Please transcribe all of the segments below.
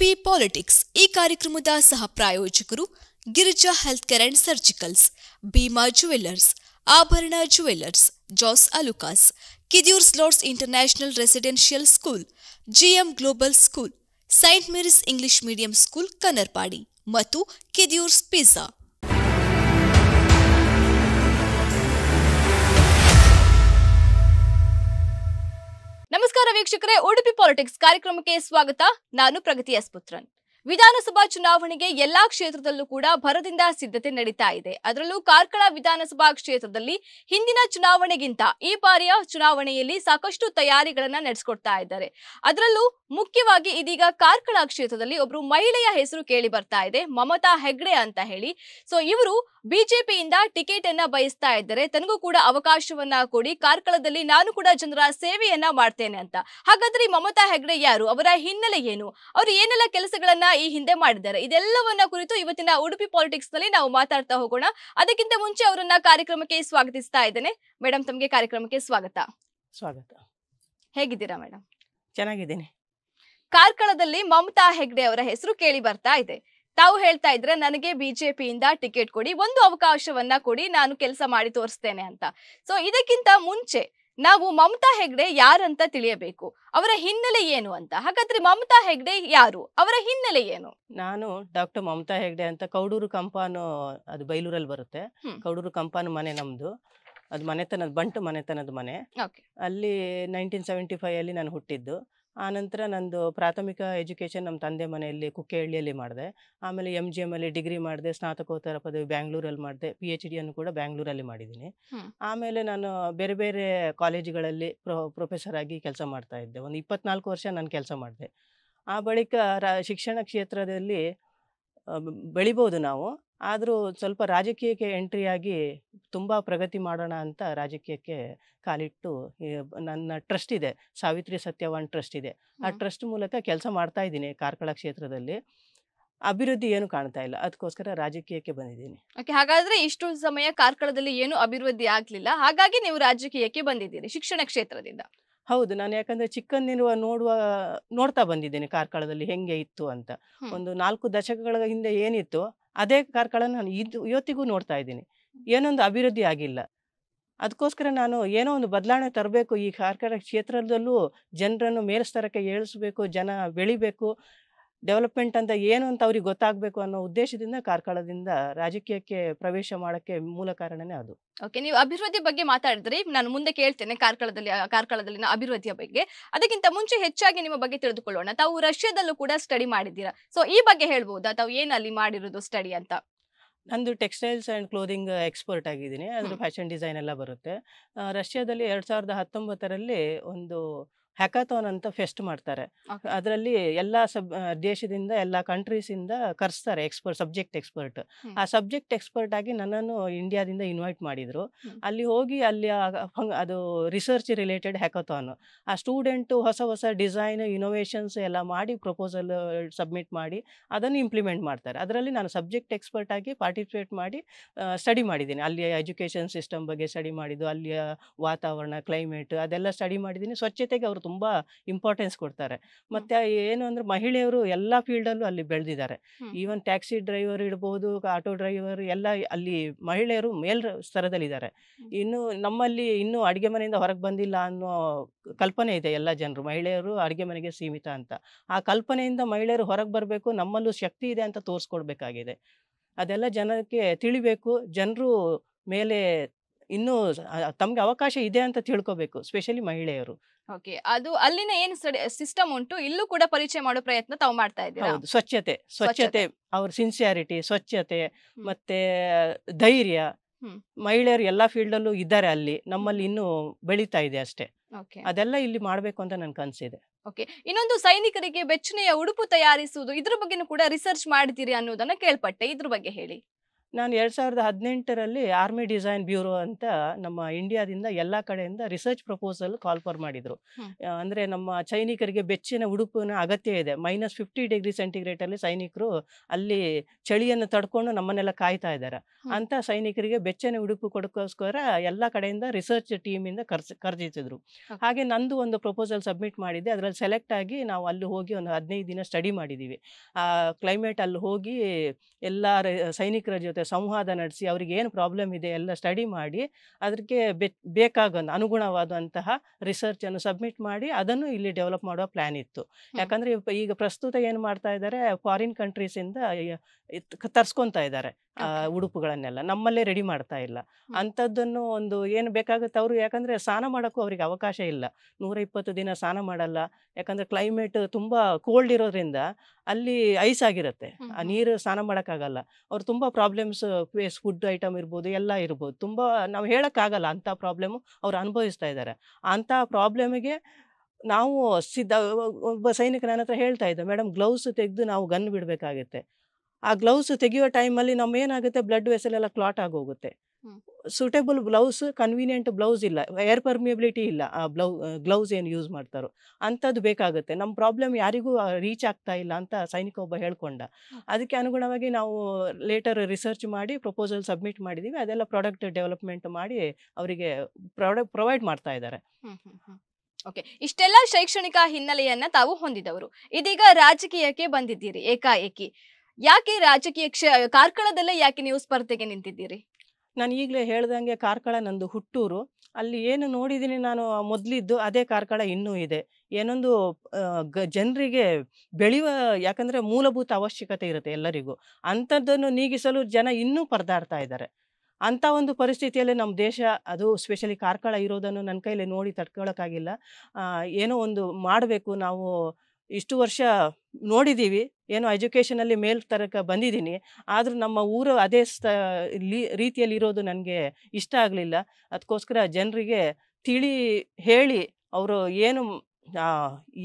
B politics ಈ ಕಾರ್ಯಕ್ರಮದ ಸಹ ಪ್ರಾಯೋಜಕರು Girija health care and surgicals Bhima jewellers Abharana jewellers Jos Alukkas Kidiyoor ಸ್ಲಾಟ್ಸ್ international residential school GM global school saint Mary's English medium school Kannarpady ಮತ್ತು Kidiyoor's pizza ನಮಸ್ಕಾರ ವೀಕ್ಷಕರೇ ಉಡುಪಿ ಪಾಲಿಟಿಕ್ಸ್ ಕಾರ್ಯಕ್ರಮಕ್ಕೆ ಸ್ವಾಗತ ನಾನು ಪ್ರಗತಿ ಅಸ್ಪುತ್ರನ್ ವಿಧಾನಸಭಾ ಚುನಾವಣೆಗೆ ಎಲ್ಲಾ ಕ್ಷೇತ್ರದಲ್ಲೂ ಕೂಡ ಭರದಿಂದ ಸಿದ್ಧತೆ ನಡೀತಾ ಇದೆ ಅದರಲ್ಲೂ ಕಾರ್ಕಳ ವಿಧಾನಸಭಾ ಕ್ಷೇತ್ರದಲ್ಲಿ ಹಿಂದಿನ ಚುನಾವಣೆಗಿಂತ ಈ ಬಾರಿಯ ಚುನಾವಣೆಯಲ್ಲಿ ಸಾಕಷ್ಟು ತಯಾರಿಗಳನ್ನ ನಡೆಸಿಕೊಡ್ತಾ ಇದ್ದಾರೆ ಅದರಲ್ಲೂ ಮುಖ್ಯವಾಗಿ ಇದೀಗ ಕಾರ್ಕಳ ಕ್ಷೇತ್ರದಲ್ಲಿ ಒಬ್ರು ಮಹಿಳೆಯ ಹೆಸರು ಕೇಳಿ ಬರ್ತಾ ಇದೆ ಮಮತಾ ಹೆಗ್ಡೆ ಅಂತ ಹೇಳಿ ಸೊ ಇವರು ಬಿಜೆಪಿಯಿಂದ ಟಿಕೆಟ್ ಅನ್ನ ಬಯಸ್ತಾ ಇದ್ದಾರೆ ತನಗೂ ಕೂಡ ಅವಕಾಶವನ್ನ ಕೊಡಿ ಕಾರ್ಕಳದಲ್ಲಿ ನಾನು ಕೂಡ ಜನರ ಸೇವೆಯನ್ನ ಮಾಡ್ತೇನೆ ಅಂತ ಹಾಗಾದ್ರೆ ಮಮತಾ ಹೆಗ್ಡೆ ಯಾರು ಅವರ ಹಿನ್ನೆಲೆ ಏನು ಅವರು ಏನೆಲ್ಲ ಕೆಲಸಗಳನ್ನ ಈ ಹಿಂದೆ ಮಾಡಿದ್ದಾರೆ ಇದೆಲ್ಲವನ್ನ ಕುರಿತು ಇವತ್ತಿನ ಉಡುಪಿ ಪಾಲಿಟಿಕ್ಸ್ ನಲ್ಲಿ ನಾವು ಮಾತಾಡ್ತಾ ಹೋಗೋಣ ಅದಕ್ಕಿಂತ ಮುಂಚೆ ಅವರನ್ನ ಕಾರ್ಯಕ್ರಮಕ್ಕೆ ಸ್ವಾಗತಿಸ್ತಾ ಇದ್ದೇನೆ ಮೇಡಮ್ ತಮಗೆ ಕಾರ್ಯಕ್ರಮಕ್ಕೆ ಸ್ವಾಗತ ಸ್ವಾಗತ ಹೇಗಿದ್ದೀರಾ ಮೇಡಮ್ ಚೆನ್ನಾಗಿದ್ದೀನಿ ಕಾರ್ಕಳದಲ್ಲಿ ಮಮತಾ ಹೆಗ್ಡೆ ಅವರ ಹೆಸರು ಕೇಳಿ ಬರ್ತಾ ಇದೆ ತಾವು ಹೇಳ್ತಾ ಇದ್ರೆ ನನಗೆ ಬಿಜೆಪಿಯಿಂದ ಟಿಕೆಟ್ ಕೊಡಿ ಒಂದು ಅವಕಾಶವನ್ನ ಕೊಡಿ ನಾನು ಕೆಲಸ ಮಾಡಿ ತೋರಿಸ್ತೇನೆ ಅಂತ ಸೊ ಇದಕ್ಕಿಂತ ಮುಂಚೆ ನಾವು ಮಮತಾ ಹೆಗ್ಡೆ ಯಾರಂತ ತಿಳಿಯಬೇಕು ಅವರ ಹಿನ್ನೆಲೆ ಏನು ಅಂತ ಹಾಗಾದ್ರೆ ಮಮತಾ ಹೆಗ್ಡೆ ಯಾರು ಅವರ ಹಿನ್ನೆಲೆ ಏನು ನಾನು ಡಾಕ್ಟರ್ ಮಮತಾ ಹೆಗ್ಡೆ ಅಂತ ಕೌಡೂರು ಕಂಪಾನು ಅದು ಬೈಲೂರಲ್ಲಿ ಬರುತ್ತೆ ಕೌಡೂರು ಕಂಪಾನು ಮನೆ ನಮ್ದು ಅದು ಮನೆತನದ ಬಂಟು ಮನೆತನದ ಮನೆ ಅಲ್ಲಿ ನೈನ್ಟೀನ್ ಸೆವೆಂಟಿ ಫೈವ್ ಅಲ್ಲಿ ನಾನು ಹುಟ್ಟಿದ್ದು ಆನಂತರ ನಂದು ಪ್ರಾಥಮಿಕ ಎಜುಕೇಷನ್ ನಮ್ಮ ತಂದೆ ಮನೆಯಲ್ಲಿ ಕುಕ್ಕೆಹಳ್ಳಿಯಲ್ಲಿ ಮಾಡಿದೆ ಆಮೇಲೆ ಎಮ್ ಜಿ ಎಮ್ಮಲ್ಲಿ ಡಿಗ್ರಿ ಮಾಡಿದೆ ಸ್ನಾತಕೋತ್ತರ ಪದವಿ ಬ್ಯಾಂಗ್ಳೂರಲ್ಲಿ ಮಾಡಿದೆ ಪಿ ಎಚ್ ಡಿಯನ್ನು ಕೂಡ ಬ್ಯಾಂಗ್ಳೂರಲ್ಲಿ ಮಾಡಿದ್ದೀನಿ ಆಮೇಲೆ ನಾನು ಬೇರೆ ಬೇರೆ ಕಾಲೇಜುಗಳಲ್ಲಿ ಪ್ರೊ ಪ್ರೊಫೆಸರ್ ಆಗಿ ಕೆಲಸ ಮಾಡ್ತಾ ಇದ್ದೆ ಒಂದು ಇಪ್ಪತ್ನಾಲ್ಕು ವರ್ಷ ನಾನು ಕೆಲಸ ಮಾಡಿದೆ ಆ ಬಳಿಕ ರ ಶಿಕ್ಷಣ ಕ್ಷೇತ್ರದಲ್ಲಿ ಬೆಳಿಬೋದು ನಾವು ಆದರೂ ಸ್ವಲ್ಪ ರಾಜಕೀಯಕ್ಕೆ ಎಂಟ್ರಿಯಾಗಿ ತುಂಬ ಪ್ರಗತಿ ಮಾಡೋಣ ಅಂತ ರಾಜಕೀಯಕ್ಕೆ ಕಾಲಿಟ್ಟು ನನ್ನ ಟ್ರಸ್ಟ್ ಇದೆ ಸಾವಿತ್ರಿ ಸತ್ಯವಾನ್ ಟ್ರಸ್ಟ್ ಇದೆ ಆ ಟ್ರಸ್ಟ್ ಮೂಲಕ ಕೆಲಸ ಮಾಡ್ತಾ ಇದ್ದೀನಿ ಕಾರ್ಕಳ ಕ್ಷೇತ್ರದಲ್ಲಿ ಅಭಿವೃದ್ಧಿ ಏನು ಕಾಣ್ತಾ ಇಲ್ಲ ಅದಕ್ಕೋಸ್ಕರ ರಾಜಕೀಯಕ್ಕೆ ಬಂದಿದ್ದೀನಿ ಓಕೆ ಹಾಗಾದ್ರೆ ಇಷ್ಟು ಸಮಯ ಕಾರ್ಕಳದಲ್ಲಿ ಏನು ಅಭಿವೃದ್ಧಿ ಆಗಲಿಲ್ಲ ಹಾಗಾಗಿ ನೀವು ರಾಜಕೀಯಕ್ಕೆ ಬಂದಿದ್ದೀರಿ ಶಿಕ್ಷಣ ಕ್ಷೇತ್ರದಿಂದ ಹೌದು ನಾನು ಯಾಕಂದ್ರೆ ಚಿಕ್ಕಂದಿರುವ ನೋಡುವ ನೋಡ್ತಾ ಬಂದಿದ್ದೀನಿ ಕಾರ್ಕಳದಲ್ಲಿ ಹೆಂಗೆ ಇತ್ತು ಅಂತ ಒಂದು ನಾಲ್ಕು ದಶಕಗಳ ಹಿಂದೆ ಏನಿತ್ತು ಅದೇ ಕಾರ್ಕಳನ್ನು ನಾನು ಇದು ಇವತ್ತಿಗೂ ನೋಡ್ತಾ ಇದ್ದೀನಿ ಏನೊಂದು ಅಭಿವೃದ್ಧಿ ಆಗಿಲ್ಲ ಅದಕ್ಕೋಸ್ಕರ ನಾನು ಏನೋ ಒಂದು ಬದಲಾವಣೆ ತರಬೇಕು ಈ ಕಾರ್ಕಳ ಕ್ಷೇತ್ರದಲ್ಲೂ ಜನರನ್ನು ಮೇಲ್ಸ್ತರಕ್ಕೆ ಏಳಿಸ್ಬೇಕು ಜನ ಬೆಳಿಬೇಕು ಡೆವಲಪ್ಮೆಂಟ್ ಅಂತ ಏನು ಅಂತ ಅವ್ರಿಗೆ ಗೊತ್ತಾಗಬೇಕು ಅನ್ನೋ ಉದ್ದೇಶದಿಂದ ಕಾರ್ಕಳದಿಂದ ರಾಜಕೀಯಕ್ಕೆ ಪ್ರವೇಶ ಮಾಡೋಕ್ಕೆ ಮೂಲ ಕಾರಣನೇ ಅದು ಓಕೆ ನೀವು ಅಭಿವೃದ್ಧಿ ಬಗ್ಗೆ ಮಾತಾಡಿದ್ರಿ ನಾನು ಮುಂದೆ ಕೇಳ್ತೇನೆ ಕಾರ್ಕಳದಲ್ಲಿ ಕಾರ್ಕಳದಲ್ಲಿನ ಅಭಿವೃದ್ಧಿಯ ಬಗ್ಗೆ ಅದಕ್ಕಿಂತ ಮುಂಚೆ ಹೆಚ್ಚಾಗಿ ನಿಮ್ಮ ಬಗ್ಗೆ ತಿಳಿದುಕೊಳ್ಳೋಣ ತಾವು ರಷ್ಯಾದಲ್ಲೂ ಕೂಡ ಸ್ಟಡಿ ಮಾಡಿದ್ದೀರಾ ಸೊ ಈ ಬಗ್ಗೆ ಹೇಳ್ಬಹುದಾ ತಾವು ಏನಲ್ಲಿ ಮಾಡಿರೋದು ಸ್ಟಡಿ ಅಂತ ನಂದು ಟೆಕ್ಸ್ಟೈಲ್ಸ್ ಆ್ಯಂಡ್ ಕ್ಲೋದಿಂಗ್ ಎಕ್ಸ್ಪರ್ಟ್ ಆಗಿದ್ದೀನಿ ಅದರ ಫ್ಯಾಷನ್ ಡಿಸೈನ್ ಎಲ್ಲ ಬರುತ್ತೆ ರಷ್ಯಾದಲ್ಲಿ ಎರಡು ಸಾವಿರದ ಹತ್ತೊಂಬತ್ತರಲ್ಲಿ ಒಂದು ಹ್ಯಾಕಾಥಾನ್ ಅಂತ ಫೆಸ್ಟ್ ಮಾಡ್ತಾರೆ ಅದರಲ್ಲಿ ಎಲ್ಲ ಸಬ್ ದೇಶದಿಂದ ಎಲ್ಲ ಕಂಟ್ರೀಸಿಂದ ಕರೆಸ್ತಾರೆ ಎಕ್ಸ್ಪರ್ಟ್ ಸಬ್ಜೆಕ್ಟ್ ಎಕ್ಸ್ಪರ್ಟ್ ಆ ಸಬ್ಜೆಕ್ಟ್ ಎಕ್ಸ್ಪರ್ಟ್ ಆಗಿ ನನ್ನನ್ನು ಇಂಡಿಯಾದಿಂದ ಇನ್ವೈಟ್ ಮಾಡಿದರು ಅಲ್ಲಿ ಹೋಗಿ ಅಲ್ಲಿ ಅದು ರಿಸರ್ಚ್ ರಿಲೇಟೆಡ್ ಹ್ಯಾಕಥಾನ್ ಆ ಸ್ಟೂಡೆಂಟು ಹೊಸ ಹೊಸ ಡಿಸೈನ್ ಇನೋವೇಷನ್ಸ್ ಎಲ್ಲ ಮಾಡಿ ಪ್ರಪೋಸಲ್ ಸಬ್ಮಿಟ್ ಮಾಡಿ ಅದನ್ನು ಇಂಪ್ಲಿಮೆಂಟ್ ಮಾಡ್ತಾರೆ ಅದರಲ್ಲಿ ನಾನು ಸಬ್ಜೆಕ್ಟ್ ಎಕ್ಸ್ಪರ್ಟ್ ಆಗಿ ಪಾರ್ಟಿಸಿಪೇಟ್ ಮಾಡಿ ಸ್ಟಡಿ ಮಾಡಿದ್ದೀನಿ ಅಲ್ಲಿಯ ಎಜುಕೇಷನ್ ಸಿಸ್ಟಮ್ ಬಗ್ಗೆ ಸ್ಟಡಿ ಮಾಡಿದ್ದು ಅಲ್ಲಿಯ ವಾತಾವರಣ ಕ್ಲೈಮೇಟ್ ಅದೆಲ್ಲ ಸ್ಟಡಿ ಮಾಡಿದ್ದೀನಿ ಸ್ವಚ್ಛತೆಗೆ ಅವರು ತುಂಬ ಇಂಪಾರ್ಟೆನ್ಸ್ ಕೊಡ್ತಾರೆ ಮತ್ತು ಏನು ಅಂದರೆ ಮಹಿಳೆಯರು ಎಲ್ಲ ಫೀಲ್ಡಲ್ಲೂ ಅಲ್ಲಿ ಬೆಳೆದಿದ್ದಾರೆ ಈವನ್ ಟ್ಯಾಕ್ಸಿ ಡ್ರೈವರ್ ಇಡ್ಬೋದು ಆಟೋ ಡ್ರೈವರ್ ಎಲ್ಲ ಅಲ್ಲಿ ಮಹಿಳೆಯರು ಮೇಲ್ ಸ್ತರದಲ್ಲಿದ್ದಾರೆ ಇನ್ನು ನಮ್ಮಲ್ಲಿ ಇನ್ನೂ ಅಡುಗೆ ಮನೆಯಿಂದ ಹೊರಗೆ ಬಂದಿಲ್ಲ ಅನ್ನೋ ಕಲ್ಪನೆ ಇದೆ ಎಲ್ಲ ಜನರು ಮಹಿಳೆಯರು ಅಡುಗೆ ಮನೆಗೆ ಸೀಮಿತ ಅಂತ ಆ ಕಲ್ಪನೆಯಿಂದ ಮಹಿಳೆಯರು ಹೊರಗೆ ಬರಬೇಕು ನಮ್ಮಲ್ಲೂ ಶಕ್ತಿ ಇದೆ ಅಂತ ತೋರಿಸ್ಕೊಡ್ಬೇಕಾಗಿದೆ ಅದೆಲ್ಲ ಜನಕ್ಕೆ ತಿಳಿಬೇಕು ಜನರು ಮೇಲೆ ಇನ್ನೂ ತಮ್ಗೆ ಅವಕಾಶ ಇದೆ ಅಂತ ತಿಳ್ಕೋಬೇಕು ಸ್ಪೆಷಲಿ ಮಹಿಳೆಯರು ಓಕೆ ಅದು ಅಲ್ಲಿನ ಏನು ಸಿಸ್ಟಮ್ ಉಂಟು ಇಲ್ಲೂ ಕೂಡ ಪರಿಚಯ ಮಾಡೋ ಪ್ರಯತ್ನ ತಾವು ಮಾಡ್ತಾ ಇದ್ದೀರಾ ಹೌದು ಸ್ವಚ್ಛತೆ ಸ್ವಚ್ಛತೆ ಅವ್ರ ಸಿನ್ಸಿಯಾರಿಟಿ ಸ್ವಚ್ಛತೆ ಮತ್ತೆ ಧೈರ್ಯ ಮಹಿಳೆಯರು ಎಲ್ಲ ಫೀಲ್ಡಲ್ಲೂ ಇದ್ದಾರೆ ಅಲ್ಲಿ ನಮ್ಮಲ್ಲಿ ಇನ್ನೂ ಬೆಳೀತಾ ಇದೆ ಅಷ್ಟೇ ಅದೆಲ್ಲ ಇಲ್ಲಿ ಮಾಡಬೇಕು ಅಂತ ನನ್ ಕನ್ಸಿದೆ ಓಕೆ ಇನ್ನೊಂದು ಸೈನಿಕರಿಗೆ ಬೆಚ್ಚನೆಯ ಉಡುಪು ತಯಾರಿಸುವುದು ಇದ್ರ ಬಗ್ಗೆನೂ ಕೂಡ ರಿಸರ್ಚ್ ಮಾಡ್ತೀರಿ ಅನ್ನೋದನ್ನ ಕೇಳ್ಪಟ್ಟೆ ಇದ್ರ ಬಗ್ಗೆ ಹೇಳಿ ನಾನು ಎರಡು ಸಾವಿರದ ಹದಿನೆಂಟರಲ್ಲಿ ಆರ್ಮಿ ಡಿಸೈನ್ ಬ್ಯೂರೋ ಅಂತ ನಮ್ಮ ಇಂಡಿಯಾದಿಂದ ಎಲ್ಲ ಕಡೆಯಿಂದ ರಿಸರ್ಚ್ ಪ್ರಪೋಸಲ್ ಕಾಲ್ ಫಾರ್ ಮಾಡಿದರು ಅಂದರೆ ನಮ್ಮ ಸೈನಿಕರಿಗೆ ಬೆಚ್ಚಿನ ಉಡುಪಿನ ಅಗತ್ಯ ಇದೆ ಮೈನಸ್ ಫಿಫ್ಟಿ ಡಿಗ್ರಿ ಸೆಂಟಿಗ್ರೇಟಲ್ಲಿ ಸೈನಿಕರು ಅಲ್ಲಿ ಚಳಿಯನ್ನು ತಡ್ಕೊಂಡು ನಮ್ಮನ್ನೆಲ್ಲ ಕಾಯ್ತಾ ಇದ್ದಾರೆ ಅಂಥ ಸೈನಿಕರಿಗೆ ಬೆಚ್ಚನೆ ಉಡುಪು ಕೊಡೋಕ್ಕೋಸ್ಕರ ಎಲ್ಲ ಕಡೆಯಿಂದ ರಿಸರ್ಚ್ ಟೀಮಿಂದ ಕರ್ಸ್ ಕರ್ಜಿಸಿದ್ರು ಹಾಗೆ ನಂದು ಒಂದು ಪ್ರಪೋಸಲ್ ಸಬ್ಮಿಟ್ ಮಾಡಿದ್ದೆ ಅದರಲ್ಲಿ ಸೆಲೆಕ್ಟ್ ಆಗಿ ನಾವು ಅಲ್ಲಿ ಹೋಗಿ ಒಂದು ಹದಿನೈದು ದಿನ ಸ್ಟಡಿ ಮಾಡಿದ್ದೀವಿ ಆ ಕ್ಲೈಮೇಟ್ ಅಲ್ಲಿ ಹೋಗಿ ಎಲ್ಲ ಸೈನಿಕರ ಜೊತೆ ಜೊತೆ ಸಂವಾದ ನಡೆಸಿ ಅವರಿಗೆ ಏನು ಪ್ರಾಬ್ಲಮ್ ಇದೆ ಎಲ್ಲ ಸ್ಟಡಿ ಮಾಡಿ ಅದಕ್ಕೆ ಬೇಕಾಗ ಅನುಗುಣವಾದಂತಹ ರಿಸರ್ಚನ್ನು ಸಬ್ಮಿಟ್ ಮಾಡಿ ಅದನ್ನು ಇಲ್ಲಿ ಡೆವಲಪ್ ಮಾಡುವ ಪ್ಲ್ಯಾನ್ ಇತ್ತು ಯಾಕಂದರೆ ಈಗ ಪ್ರಸ್ತುತ ಏನು ಮಾಡ್ತಾ ಇದ್ದಾರೆ ಫಾರಿನ್ ಕಂಟ್ರೀಸಿಂದ ತರ್ಸ್ಕೊಂತ ಇದ್ದಾರೆ ಉಡುಪುಗಳನ್ನೆಲ್ಲ ನಮ್ಮಲ್ಲೇ ರೆಡಿ ಮಾಡ್ತಾ ಇಲ್ಲ ಅಂಥದ್ದನ್ನು ಒಂದು ಏನು ಬೇಕಾಗುತ್ತೆ ಅವರು ಯಾಕಂದರೆ ಸ್ನಾನ ಮಾಡೋಕ್ಕೂ ಅವ್ರಿಗೆ ಅವಕಾಶ ಇಲ್ಲ ನೂರ ಇಪ್ಪತ್ತು ದಿನ ಸ್ನಾನ ಮಾಡಲ್ಲ ಯಾಕಂದರೆ ಕ್ಲೈಮೇಟ್ ತುಂಬ ಕೋಲ್ಡ್ ಇರೋದ್ರಿಂದ ಅಲ್ಲಿ ಐಸ್ ಆಗಿರುತ್ತೆ ಆ ನೀರು ಸ್ನಾನ ಮಾಡೋಕ್ಕಾಗಲ್ಲ ಅವ್ರು ತುಂಬ ಪ್ರಾಬ್ಲಮ್ಸ್ ಫೇಸ್ ಫುಡ್ ಐಟಮ್ ಇರ್ಬೋದು ಎಲ್ಲ ಇರ್ಬೋದು ತುಂಬ ನಾವು ಹೇಳೋಕ್ಕಾಗಲ್ಲ ಅಂಥ ಪ್ರಾಬ್ಲಮ್ಮು ಅವ್ರು ಅನುಭವಿಸ್ತಾ ಇದ್ದಾರೆ ಅಂಥ ಪ್ರಾಬ್ಲಮ್ಗೆ ನಾವು ಸಿದ್ಧ ಒಬ್ಬ ಸೈನಿಕ ನನ್ನ ಹತ್ರ ಹೇಳ್ತಾ ಇದ್ದೆ ಮೇಡಮ್ ಗ್ಲೌಸ್ ತೆಗೆದು ನಾವು ಗನ್ ಬಿಡಬೇಕಾಗುತ್ತೆ ಆ ಗ್ಲೌಸ್ ತೆಗೆಯುವ ಟೈಮಲ್ಲಿ ನಮ್ಮ ಏನಾಗುತ್ತೆ ಬ್ಲಡ್ ವೆಸಲ್ ಎಲ್ಲ ಕ್ಲಾಟ್ ಆಗೋಗುತ್ತೆ ಸೂಟೇಬಲ್ ಬ್ಲೌಸ್ ಕನ್ವೀನಿಯೆಂಟ್ ಬ್ಲೌಸ್ ಇಲ್ಲ ಏರ್ ಪರ್ಮಿಯಬಿಲಿಟಿ ಇಲ್ಲ ಆ ಬ್ಲೌ ಗ್ಲೌಸ್ ಏನು ಯೂಸ್ ಮಾಡ್ತಾರೋ ಅಂಥದ್ದು ಬೇಕಾಗುತ್ತೆ ನಮ್ಮ ಪ್ರಾಬ್ಲಮ್ ಯಾರಿಗೂ ರೀಚ್ ಆಗ್ತಾ ಇಲ್ಲ ಅಂತ ಸೈನಿಕ ಒಬ್ಬ ಹೇಳ್ಕೊಂಡ ಅದಕ್ಕೆ ಅನುಗುಣವಾಗಿ ನಾವು ಲೇಟರ್ ರಿಸರ್ಚ್ ಮಾಡಿ ಪ್ರಪೋಸಲ್ ಸಬ್ಮಿಟ್ ಮಾಡಿದ್ದೀವಿ ಅದೆಲ್ಲ ಪ್ರಾಡಕ್ಟ್ ಡೆವಲಪ್ಮೆಂಟ್ ಮಾಡಿ ಅವರಿಗೆ ಪ್ರಾಡಕ್ಟ್ ಪ್ರೊವೈಡ್ ಮಾಡ್ತಾ ಇದ್ದಾರೆ ಓಕೆ ಇಷ್ಟೆಲ್ಲ ಶೈಕ್ಷಣಿಕ ಹಿನ್ನೆಲೆಯನ್ನ ತಾವು ಹೊಂದಿದವರು ಇದೀಗ ರಾಜಕೀಯಕ್ಕೆ ಬಂದಿದ್ದೀರಿ ಏಕಾಏಕಿ ಯಾಕೆ ರಾಜಕೀಯ ಕ್ಷ ಕಾರ್ಕಳದಲ್ಲೇ ಯಾಕೆ ನೀವು ಸ್ಪರ್ಧೆಗೆ ನಿಂತಿದ್ದೀರಿ ನಾನು ಈಗಲೇ ಹೇಳ್ದಂಗೆ ಕಾರ್ಕಳ ನಂದು ಹುಟ್ಟೂರು ಅಲ್ಲಿ ಏನು ನೋಡಿದ್ದೀನಿ ನಾನು ಮೊದಲಿದ್ದು ಅದೇ ಕಾರ್ಕಳ ಇನ್ನೂ ಇದೆ ಏನೊಂದು ಗ ಜನರಿಗೆ ಬೆಳೆಯುವ ಯಾಕಂದರೆ ಮೂಲಭೂತ ಅವಶ್ಯಕತೆ ಇರುತ್ತೆ ಎಲ್ಲರಿಗೂ ಅಂಥದ್ದನ್ನು ನೀಗಿಸಲು ಜನ ಇನ್ನೂ ಪರದಾಡ್ತಾ ಇದ್ದಾರೆ ಅಂಥ ಒಂದು ಪರಿಸ್ಥಿತಿಯಲ್ಲಿ ನಮ್ಮ ದೇಶ ಅದು ಸ್ಪೆಷಲಿ ಕಾರ್ಕಳ ಇರೋದನ್ನು ನನ್ನ ಕೈಯಲ್ಲಿ ನೋಡಿ ತಡ್ಕೊಳ್ಳೋಕ್ಕಾಗಿಲ್ಲ ಏನೋ ಒಂದು ಮಾಡಬೇಕು ನಾವು ಇಷ್ಟು ವರ್ಷ ನೋಡಿದ್ದೀವಿ ಏನೋ ಎಜುಕೇಷನಲ್ಲಿ ಮೇಲ್ ತರಕ ಬಂದಿದ್ದೀನಿ ಆದರೂ ನಮ್ಮ ಊರು ಅದೇ ಸ್ಥ ರೀತಿಯಲ್ಲಿರೋದು ಇರೋದು ನನಗೆ ಇಷ್ಟ ಆಗಲಿಲ್ಲ ಅದಕ್ಕೋಸ್ಕರ ಜನರಿಗೆ ತಿಳಿ ಹೇಳಿ ಅವರು ಏನು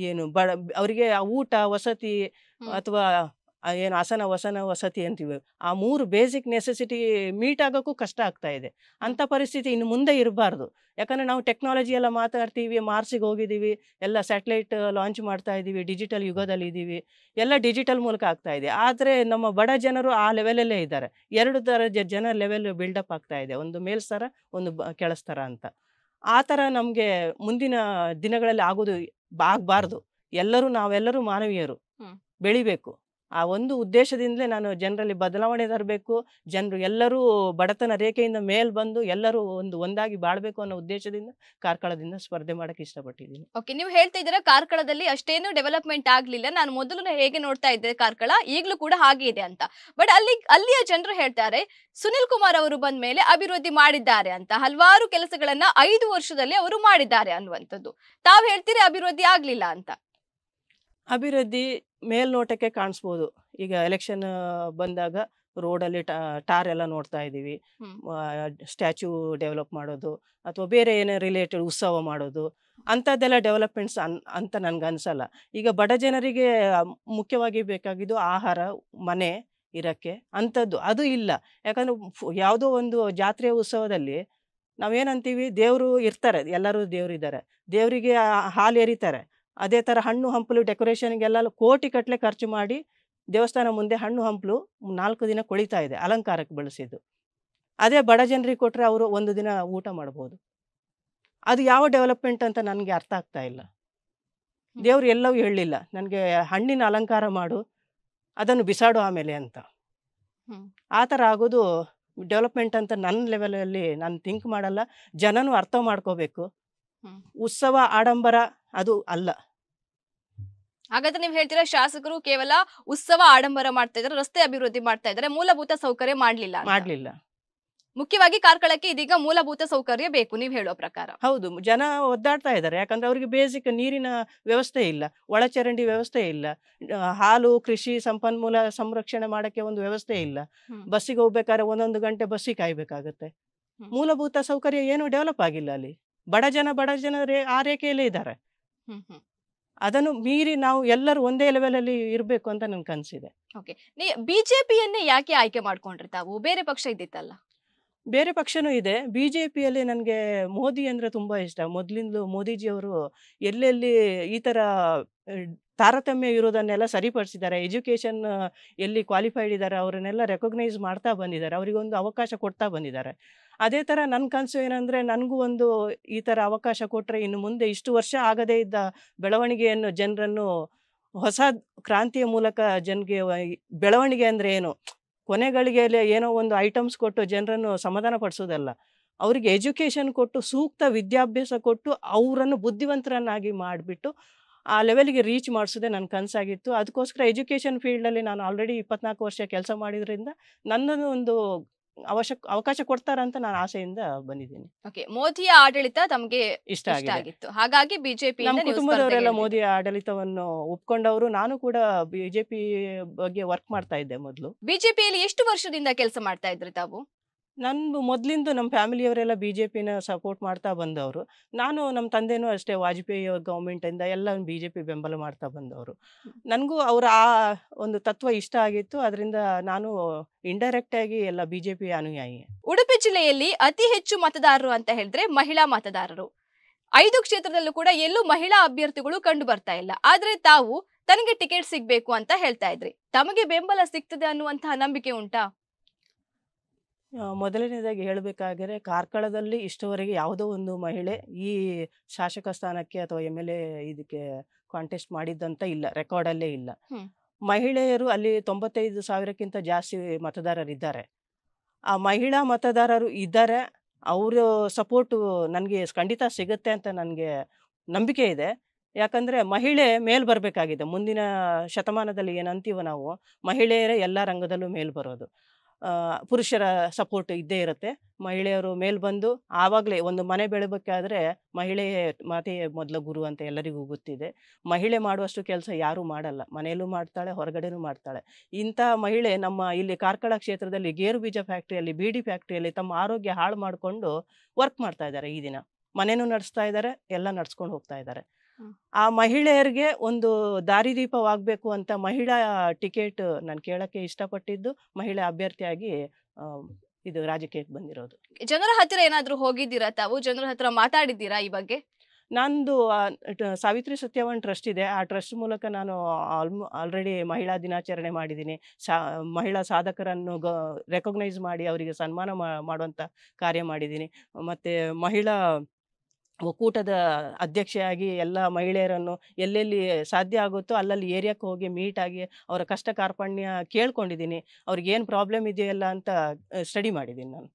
ಏನು ಬಡ ಅವರಿಗೆ ಊಟ ವಸತಿ ಅಥವಾ ಏನು ಆಸನ ವಸನ ವಸತಿ ಅಂತೀವಿ ಆ ಮೂರು ಬೇಸಿಕ್ ನೆಸೆಸಿಟಿ ಮೀಟ್ ಆಗೋಕ್ಕೂ ಕಷ್ಟ ಆಗ್ತಾ ಇದೆ ಅಂಥ ಪರಿಸ್ಥಿತಿ ಇನ್ನು ಮುಂದೆ ಇರಬಾರ್ದು ಯಾಕಂದರೆ ನಾವು ಟೆಕ್ನಾಲಜಿ ಎಲ್ಲ ಮಾತಾಡ್ತೀವಿ ಮಾರ್ಸಿಗೆ ಹೋಗಿದ್ದೀವಿ ಎಲ್ಲ ಸ್ಯಾಟಲೈಟ್ ಲಾಂಚ್ ಮಾಡ್ತಾ ಇದ್ದೀವಿ ಡಿಜಿಟಲ್ ಯುಗದಲ್ಲಿ ಇದ್ದೀವಿ ಎಲ್ಲ ಡಿಜಿಟಲ್ ಮೂಲಕ ಆಗ್ತಾ ಇದೆ ಆದರೆ ನಮ್ಮ ಬಡ ಜನರು ಆ ಲೆವೆಲಲ್ಲೇ ಇದ್ದಾರೆ ಎರಡು ಥರ ಜನ ಲೆವೆಲ್ ಬಿಲ್ಡಪ್ ಆಗ್ತಾ ಇದೆ ಒಂದು ಮೇಲ್ಸ್ತರ ಒಂದು ಕೆಳಸ್ತರ ಅಂತ ಆ ಥರ ನಮಗೆ ಮುಂದಿನ ದಿನಗಳಲ್ಲಿ ಆಗೋದು ಆಗಬಾರ್ದು ಎಲ್ಲರೂ ನಾವೆಲ್ಲರೂ ಮಾನವೀಯರು ಬೆಳಿಬೇಕು ಆ ಒಂದು ಉದ್ದೇಶದಿಂದಲೇ ನಾನು ಜನರಲ್ಲಿ ಬದಲಾವಣೆ ತರಬೇಕು ಜನರು ಎಲ್ಲರೂ ಬಡತನ ರೇಖೆಯಿಂದ ಮೇಲ್ ಬಂದು ಎಲ್ಲರೂ ಒಂದು ಒಂದಾಗಿ ಬಾಳ್ಬೇಕು ಅನ್ನೋ ಉದ್ದೇಶದಿಂದ ಕಾರ್ಕಳದಿಂದ ಸ್ಪರ್ಧೆ ಮಾಡಕ್ಕೆ ಇಷ್ಟಪಟ್ಟಿದ್ದೀನಿ ಓಕೆ ನೀವು ಹೇಳ್ತಾ ಇದ್ದೀರಾ ಕಾರ್ಕಳದಲ್ಲಿ ಅಷ್ಟೇನು ಡೆವಲಪ್ಮೆಂಟ್ ಆಗ್ಲಿಲ್ಲ ನಾನು ಮೊದಲು ಹೇಗೆ ನೋಡ್ತಾ ಇದ್ದೆ ಕಾರ್ಕಳ ಈಗಲೂ ಕೂಡ ಹಾಗೆ ಇದೆ ಅಂತ ಬಟ್ ಅಲ್ಲಿ ಅಲ್ಲಿಯ ಜನರು ಹೇಳ್ತಾರೆ ಸುನಿಲ್ ಕುಮಾರ್ ಅವರು ಬಂದ ಮೇಲೆ ಅಭಿವೃದ್ಧಿ ಮಾಡಿದ್ದಾರೆ ಅಂತ ಹಲವಾರು ಕೆಲಸಗಳನ್ನ ಐದು ವರ್ಷದಲ್ಲಿ ಅವರು ಮಾಡಿದ್ದಾರೆ ಅನ್ನುವಂಥದ್ದು ತಾವು ಹೇಳ್ತೀರಿ ಅಭಿವೃದ್ಧಿ ಆಗ್ಲಿಲ್ಲ ಅಂತ ಅಭಿವೃದ್ಧಿ ಮೇಲ್ನೋಟಕ್ಕೆ ಕಾಣಿಸ್ಬೋದು ಈಗ ಎಲೆಕ್ಷನ್ ಬಂದಾಗ ರೋಡಲ್ಲಿ ಟಾರ್ ಎಲ್ಲ ನೋಡ್ತಾ ಇದ್ದೀವಿ ಸ್ಟ್ಯಾಚು ಡೆವಲಪ್ ಮಾಡೋದು ಅಥವಾ ಬೇರೆ ಏನೇ ರಿಲೇಟೆಡ್ ಉತ್ಸವ ಮಾಡೋದು ಅಂಥದ್ದೆಲ್ಲ ಡೆವಲಪ್ಮೆಂಟ್ಸ್ ಅನ್ ಅಂತ ನನ್ಗೆ ಅನ್ಸಲ್ಲ ಈಗ ಬಡ ಜನರಿಗೆ ಮುಖ್ಯವಾಗಿ ಬೇಕಾಗಿದ್ದು ಆಹಾರ ಮನೆ ಇರಕ್ಕೆ ಅಂಥದ್ದು ಅದು ಇಲ್ಲ ಯಾಕಂದ್ರೆ ಯಾವುದೋ ಒಂದು ಜಾತ್ರೆಯ ಉತ್ಸವದಲ್ಲಿ ನಾವೇನಂತೀವಿ ದೇವರು ಇರ್ತಾರೆ ಎಲ್ಲರೂ ದೇವರಿದ್ದಾರೆ ದೇವರಿಗೆ ಹಾಲು ಎರಿತಾರೆ ಅದೇ ಥರ ಹಣ್ಣು ಹಂಪಲು ಡೆಕೋರೇಷನ್ಗೆಲ್ಲ ಕೋಟಿ ಕಟ್ಟಲೆ ಖರ್ಚು ಮಾಡಿ ದೇವಸ್ಥಾನ ಮುಂದೆ ಹಣ್ಣು ಹಂಪಲು ನಾಲ್ಕು ದಿನ ಕೊಳಿತಾ ಇದೆ ಅಲಂಕಾರಕ್ಕೆ ಬಳಸಿದ್ದು ಅದೇ ಬಡ ಜನರಿಗೆ ಕೊಟ್ಟರೆ ಅವರು ಒಂದು ದಿನ ಊಟ ಮಾಡ್ಬೋದು ಅದು ಯಾವ ಡೆವಲಪ್ಮೆಂಟ್ ಅಂತ ನನಗೆ ಅರ್ಥ ಆಗ್ತಾ ಇಲ್ಲ ದೇವರು ಎಲ್ಲವೂ ಹೇಳಲಿಲ್ಲ ನನಗೆ ಹಣ್ಣಿನ ಅಲಂಕಾರ ಮಾಡು ಅದನ್ನು ಬಿಸಾಡು ಆಮೇಲೆ ಅಂತ ಆ ಥರ ಆಗೋದು ಡೆವಲಪ್ಮೆಂಟ್ ಅಂತ ನನ್ನ ಲೆವೆಲಲ್ಲಿ ನಾನು ಥಿಂಕ್ ಮಾಡಲ್ಲ ಜನನೂ ಅರ್ಥ ಮಾಡ್ಕೋಬೇಕು ಉತ್ಸವ ಆಡಂಬರ ಅದು ಅಲ್ಲ ಹಾಗಾದ್ರೆ ನೀವು ಹೇಳ್ತೀರಾ ಶಾಸಕರು ಕೇವಲ ಉತ್ಸವ ಆಡಂಬರ ಮಾಡ್ತಾ ಇದ್ದಾರೆ ರಸ್ತೆ ಅಭಿವೃದ್ಧಿ ಮಾಡ್ತಾ ಇದ್ದಾರೆ ಮೂಲಭೂತ ಸೌಕರ್ಯ ಮಾಡ್ಲಿಲ್ಲ ಮಾಡ್ಲಿಲ್ಲ ಮುಖ್ಯವಾಗಿ ಕಾರ್ಕಳಕ್ಕೆ ಇದೀಗ ಮೂಲಭೂತ ಸೌಕರ್ಯ ಬೇಕು ನೀವು ಹೇಳೋ ಪ್ರಕಾರ ಹೌದು ಜನ ಒದ್ದಾಡ್ತಾ ಇದ್ದಾರೆ ಯಾಕಂದ್ರೆ ಅವರಿಗೆ ಬೇಸಿಕ್ ನೀರಿನ ವ್ಯವಸ್ಥೆ ಇಲ್ಲ ಒಳಚರಂಡಿ ವ್ಯವಸ್ಥೆ ಇಲ್ಲ ಹಾಲು ಕೃಷಿ ಸಂಪನ್ಮೂಲ ಸಂರಕ್ಷಣೆ ಮಾಡಕ್ಕೆ ಒಂದು ವ್ಯವಸ್ಥೆ ಇಲ್ಲ ಬಸ್ಸಿಗೆ ಹೋಗ್ಬೇಕಾದ್ರೆ ಒಂದೊಂದು ಗಂಟೆ ಬಸ್ಸಿಗೆ ಕಾಯ್ಬೇಕಾಗತ್ತೆ ಮೂಲಭೂತ ಸೌಕರ್ಯ ಏನು ಡೆವಲಪ್ ಆಗಿಲ್ಲ ಅಲ್ಲಿ ಬಡ ಜನ ಬಡ ಜನ ರೇ ಆ ರೇಖೆಯಲ್ಲೇ ಇದ್ದಾರೆ ಅದನ್ನು ಮೀರಿ ನಾವು ಎಲ್ಲರೂ ಒಂದೇ ಲೆವೆಲ್ ಅಲ್ಲಿ ಇರಬೇಕು ಅಂತ ನನ್ಗೆ ಕನಸಿದೆ ಓಕೆ ಬಿಜೆಪಿಯನ್ನೇ ಯಾಕೆ ಆಯ್ಕೆ ಮಾಡ್ಕೊಂಡ್ರಿ ತಾವು ಬೇರೆ ಪಕ್ಷ ಇದ್ದಿತ್ತಲ್ಲ ಬೇರೆ ಪಕ್ಷನೂ ಇದೆ ಬಿ ಜೆ ನನಗೆ ಮೋದಿ ಅಂದರೆ ತುಂಬ ಇಷ್ಟ ಮೊದಲಿಂದಲೂ ಮೋದಿಜಿಯವರು ಎಲ್ಲೆಲ್ಲಿ ಈ ಥರ ತಾರತಮ್ಯ ಇರೋದನ್ನೆಲ್ಲ ಸರಿಪಡಿಸಿದ್ದಾರೆ ಎಜುಕೇಷನ್ ಎಲ್ಲಿ ಕ್ವಾಲಿಫೈಡ್ ಇದ್ದಾರೆ ಅವರನ್ನೆಲ್ಲ ರೆಕಗ್ನೈಸ್ ಮಾಡ್ತಾ ಬಂದಿದ್ದಾರೆ ಅವರಿಗೊಂದು ಅವಕಾಶ ಕೊಡ್ತಾ ಬಂದಿದ್ದಾರೆ ಅದೇ ಥರ ನನ್ನ ಕನಸು ಏನಂದರೆ ನನಗೂ ಒಂದು ಈ ಥರ ಅವಕಾಶ ಕೊಟ್ಟರೆ ಇನ್ನು ಮುಂದೆ ಇಷ್ಟು ವರ್ಷ ಆಗದೇ ಇದ್ದ ಬೆಳವಣಿಗೆಯನ್ನು ಜನರನ್ನು ಹೊಸ ಕ್ರಾಂತಿಯ ಮೂಲಕ ಜನಗೆ ಬೆಳವಣಿಗೆ ಅಂದರೆ ಏನು ಕೊನೆಗಳಿಗೆ ಏನೋ ಒಂದು ಐಟಮ್ಸ್ ಕೊಟ್ಟು ಜನರನ್ನು ಸಮಾಧಾನ ಪಡಿಸೋದಲ್ಲ ಅವರಿಗೆ ಎಜುಕೇಷನ್ ಕೊಟ್ಟು ಸೂಕ್ತ ವಿದ್ಯಾಭ್ಯಾಸ ಕೊಟ್ಟು ಅವರನ್ನು ಬುದ್ಧಿವಂತರನ್ನಾಗಿ ಮಾಡಿಬಿಟ್ಟು ಆ ಲೆವೆಲ್ಗೆ ರೀಚ್ ಮಾಡಿಸೋದೆ ನನ್ನ ಕನಸಾಗಿತ್ತು ಅದಕ್ಕೋಸ್ಕರ ಎಜುಕೇಷನ್ ಫೀಲ್ಡಲ್ಲಿ ನಾನು ಆಲ್ರೆಡಿ ಇಪ್ಪತ್ನಾಲ್ಕು ವರ್ಷ ಕೆಲಸ ಮಾಡಿದ್ರಿಂದ ನನ್ನನ್ನು ಒಂದು ಅವಶ್ಯ ಅವಕಾಶ ಕೊಡ್ತಾರಂತ ನಾನು ಆಸೆಯಿಂದ ಬಂದಿದ್ದೀನಿ ಓಕೆ ಮೋದಿಯ ಆಡಳಿತ ತಮಗೆ ಇಷ್ಟ ಆಗಿತ್ತು ಹಾಗಾಗಿ ಬಿಜೆಪಿ ನಮ್ಮ ಕುಟುಂಬದವರೆಲ್ಲ ಮೋದಿಯ ಆಡಳಿತವನ್ನು ಒಪ್ಕೊಂಡವರು ನಾನು ಕೂಡ ಬಿಜೆಪಿ ಬಗ್ಗೆ ವರ್ಕ್ ಮಾಡ್ತಾ ಇದ್ದೆ ಮೊದಲು ಬಿಜೆಪಿಯಲ್ಲಿ ಎಷ್ಟು ವರ್ಷದಿಂದ ಕೆಲಸ ಮಾಡ್ತಾ ಇದ್ರಿ ತಾವು ನಂದು ಮೊದಲಿಂದ ನಮ್ಮ ಫ್ಯಾಮಿಲಿಯವರೆಲ್ಲ ಬಿ ಜೆ ಪಿನ ಸಪೋರ್ಟ್ ಮಾಡ್ತಾ ಬಂದವರು ನಾನು ನಮ್ಮ ತಂದೆನೂ ಅಷ್ಟೇ ವಾಜಪೇಯಿ ಗೌರ್ಮೆಂಟಿಂದ ಎಲ್ಲ ಬಿ ಜೆ ಪಿ ಬೆಂಬಲ ಮಾಡ್ತಾ ಬಂದವರು ನನಗೂ ಅವರ ಆ ಒಂದು ತತ್ವ ಇಷ್ಟ ಆಗಿತ್ತು ಅದರಿಂದ ನಾನು ಇಂಡೈರೆಕ್ಟ್ ಆಗಿ ಎಲ್ಲ ಬಿ ಜೆ ಪಿ ಅನುಯಾಯಿ ಉಡುಪಿ ಜಿಲ್ಲೆಯಲ್ಲಿ ಅತಿ ಹೆಚ್ಚು ಮತದಾರರು ಅಂತ ಹೇಳಿದ್ರೆ ಮಹಿಳಾ ಮತದಾರರು ಐದು ಕ್ಷೇತ್ರದಲ್ಲೂ ಕೂಡ ಎಲ್ಲೂ ಮಹಿಳಾ ಅಭ್ಯರ್ಥಿಗಳು ಕಂಡು ಬರ್ತಾ ಇಲ್ಲ ಆದ್ರೆ ತಾವು ತನಗೆ ಟಿಕೆಟ್ ಸಿಗ್ಬೇಕು ಅಂತ ಹೇಳ್ತಾ ಇದ್ರಿ ತಮಗೆ ಬೆಂಬಲ ಸಿಗ್ತದೆ ಅನ್ನುವಂತಹ ನಂಬಿಕೆ ಉಂಟಾ ಮೊದಲನೇದಾಗಿ ಹೇಳಬೇಕಾದರೆ ಕಾರ್ಕಳದಲ್ಲಿ ಇಷ್ಟವರೆಗೆ ಯಾವುದೋ ಒಂದು ಮಹಿಳೆ ಈ ಶಾಸಕ ಸ್ಥಾನಕ್ಕೆ ಅಥವಾ ಎಮ್ ಎಲ್ ಎ ಇದಕ್ಕೆ ಕಾಂಟೆಸ್ಟ್ ಮಾಡಿದ್ದಂತ ಇಲ್ಲ ರೆಕಾರ್ಡಲ್ಲೇ ಇಲ್ಲ ಮಹಿಳೆಯರು ಅಲ್ಲಿ ತೊಂಬತ್ತೈದು ಸಾವಿರಕ್ಕಿಂತ ಜಾಸ್ತಿ ಮತದಾರರಿದ್ದಾರೆ ಆ ಮಹಿಳಾ ಮತದಾರರು ಇದ್ದಾರೆ ಅವರ ಸಪೋರ್ಟು ನನಗೆ ಖಂಡಿತ ಸಿಗುತ್ತೆ ಅಂತ ನನಗೆ ನಂಬಿಕೆ ಇದೆ ಯಾಕಂದರೆ ಮಹಿಳೆ ಮೇಲ್ ಬರಬೇಕಾಗಿದೆ ಮುಂದಿನ ಶತಮಾನದಲ್ಲಿ ಏನು ನಾವು ಮಹಿಳೆಯರೇ ಎಲ್ಲ ರಂಗದಲ್ಲೂ ಮೇಲ್ ಬರೋದು ಪುರುಷರ ಸಪೋರ್ಟ್ ಇದ್ದೇ ಇರುತ್ತೆ ಮಹಿಳೆಯರು ಮೇಲ್ ಬಂದು ಆವಾಗಲೇ ಒಂದು ಮನೆ ಬೆಳಬೇಕಾದ್ರೆ ಮಹಿಳೆಯ ಮಾತೆಯೇ ಮೊದಲ ಗುರು ಅಂತ ಎಲ್ಲರಿಗೂ ಗೊತ್ತಿದೆ ಮಹಿಳೆ ಮಾಡುವಷ್ಟು ಕೆಲಸ ಯಾರೂ ಮಾಡಲ್ಲ ಮನೆಯಲ್ಲೂ ಮಾಡ್ತಾಳೆ ಹೊರಗಡೆನೂ ಮಾಡ್ತಾಳೆ ಇಂಥ ಮಹಿಳೆ ನಮ್ಮ ಇಲ್ಲಿ ಕಾರ್ಕಳ ಕ್ಷೇತ್ರದಲ್ಲಿ ಗೇರು ಬೀಜ ಫ್ಯಾಕ್ಟ್ರಿಯಲ್ಲಿ ಬೀಡಿ ಫ್ಯಾಕ್ಟ್ರಿಯಲ್ಲಿ ತಮ್ಮ ಆರೋಗ್ಯ ಹಾಳು ಮಾಡಿಕೊಂಡು ವರ್ಕ್ ಮಾಡ್ತಾ ಇದ್ದಾರೆ ಈ ದಿನ ಮನೆಯೂ ನಡೆಸ್ತಾ ಇದ್ದಾರೆ ಎಲ್ಲ ನಡ್ಸ್ಕೊಂಡು ಹೋಗ್ತಾ ಇದ್ದಾರೆ ಆ ಮಹಿಳೆಯರಿಗೆ ಒಂದು ದಾರಿದೀಪವಾಗಬೇಕು ಅಂತ ಮಹಿಳಾ ಟಿಕೆಟ್ ನಾನು ಕೇಳಕ್ಕೆ ಇಷ್ಟಪಟ್ಟಿದ್ದು ಮಹಿಳಾ ಅಭ್ಯರ್ಥಿಯಾಗಿ ಇದು ರಾಜಕೀಯಕ್ಕೆ ಬಂದಿರೋದು ಜನರ ಹತ್ತಿರ ಏನಾದರೂ ಹೋಗಿದ್ದೀರಾ ತಾವು ಜನರ ಹತ್ರ ಮಾತಾಡಿದ್ದೀರಾ ಈ ಬಗ್ಗೆ ನಂದು ಸಾವಿತ್ರಿ ಸತ್ಯವನ್ ಟ್ರಸ್ಟ್ ಇದೆ ಆ ಟ್ರಸ್ಟ್ ಮೂಲಕ ನಾನು ಆಲ್ಮೋ ಆಲ್ರೆಡಿ ಮಹಿಳಾ ದಿನಾಚರಣೆ ಮಾಡಿದ್ದೀನಿ ಸಾ ಮಹಿಳಾ ಸಾಧಕರನ್ನು ಗ ರೆಕಗ್ನೈಸ್ ಮಾಡಿ ಅವರಿಗೆ ಸನ್ಮಾನ ಮಾಡುವಂಥ ಕಾರ್ಯ ಮಾಡಿದ್ದೀನಿ ಮತ್ತು ಮಹಿಳಾ ಒಕ್ಕೂಟದ ಅಧ್ಯಕ್ಷೆಯಾಗಿ ಎಲ್ಲ ಮಹಿಳೆಯರನ್ನು ಎಲ್ಲೆಲ್ಲಿ ಸಾಧ್ಯ ಆಗುತ್ತೋ ಅಲ್ಲಲ್ಲಿ ಏರಿಯಾಕ್ಕೆ ಹೋಗಿ ಆಗಿ ಅವರ ಕಷ್ಟ ಕಾರ್ಪಣ್ಯ ಕೇಳ್ಕೊಂಡಿದ್ದೀನಿ ಅವ್ರಿಗೇನು ಪ್ರಾಬ್ಲಮ್ ಇದೆಯಲ್ಲ ಅಂತ ಸ್ಟಡಿ ಮಾಡಿದ್ದೀನಿ ನಾನು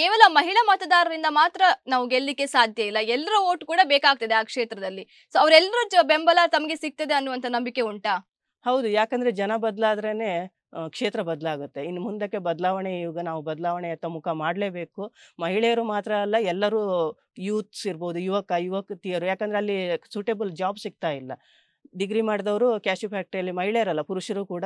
ಕೇವಲ ಮಹಿಳಾ ಮತದಾರರಿಂದ ಮಾತ್ರ ನಾವು ಗೆಲ್ಲಿಕ್ಕೆ ಸಾಧ್ಯ ಇಲ್ಲ ಎಲ್ಲರ ಓಟ್ ಕೂಡ ಬೇಕಾಗ್ತದೆ ಆ ಕ್ಷೇತ್ರದಲ್ಲಿ ಸೊ ಅವರೆಲ್ಲರ ಬೆಂಬಲ ತಮಗೆ ಸಿಗ್ತದೆ ಅನ್ನುವಂಥ ನಂಬಿಕೆ ಉಂಟಾ ಹೌದು ಯಾಕಂದ್ರೆ ಜನ ಬದಲಾದ್ರೇನೆ ಕ್ಷೇತ್ರ ಬದಲಾಗುತ್ತೆ ಇನ್ನು ಮುಂದಕ್ಕೆ ಬದಲಾವಣೆ ಯುಗ ನಾವು ಬದಲಾವಣೆಯತ್ತ ಮುಖ ಮಾಡಲೇಬೇಕು ಮಹಿಳೆಯರು ಮಾತ್ರ ಅಲ್ಲ ಎಲ್ಲರೂ ಯೂತ್ಸ್ ಇರ್ಬೋದು ಯುವಕ ಯುವಕತಿಯರು ಯಾಕಂದರೆ ಅಲ್ಲಿ ಸೂಟೇಬಲ್ ಜಾಬ್ ಸಿಗ್ತಾ ಇಲ್ಲ ಡಿಗ್ರಿ ಮಾಡಿದವರು ಕ್ಯಾಶು ಫ್ಯಾಕ್ಟ್ರಿಯಲ್ಲಿ ಮಹಿಳೆಯರಲ್ಲ ಪುರುಷರು ಕೂಡ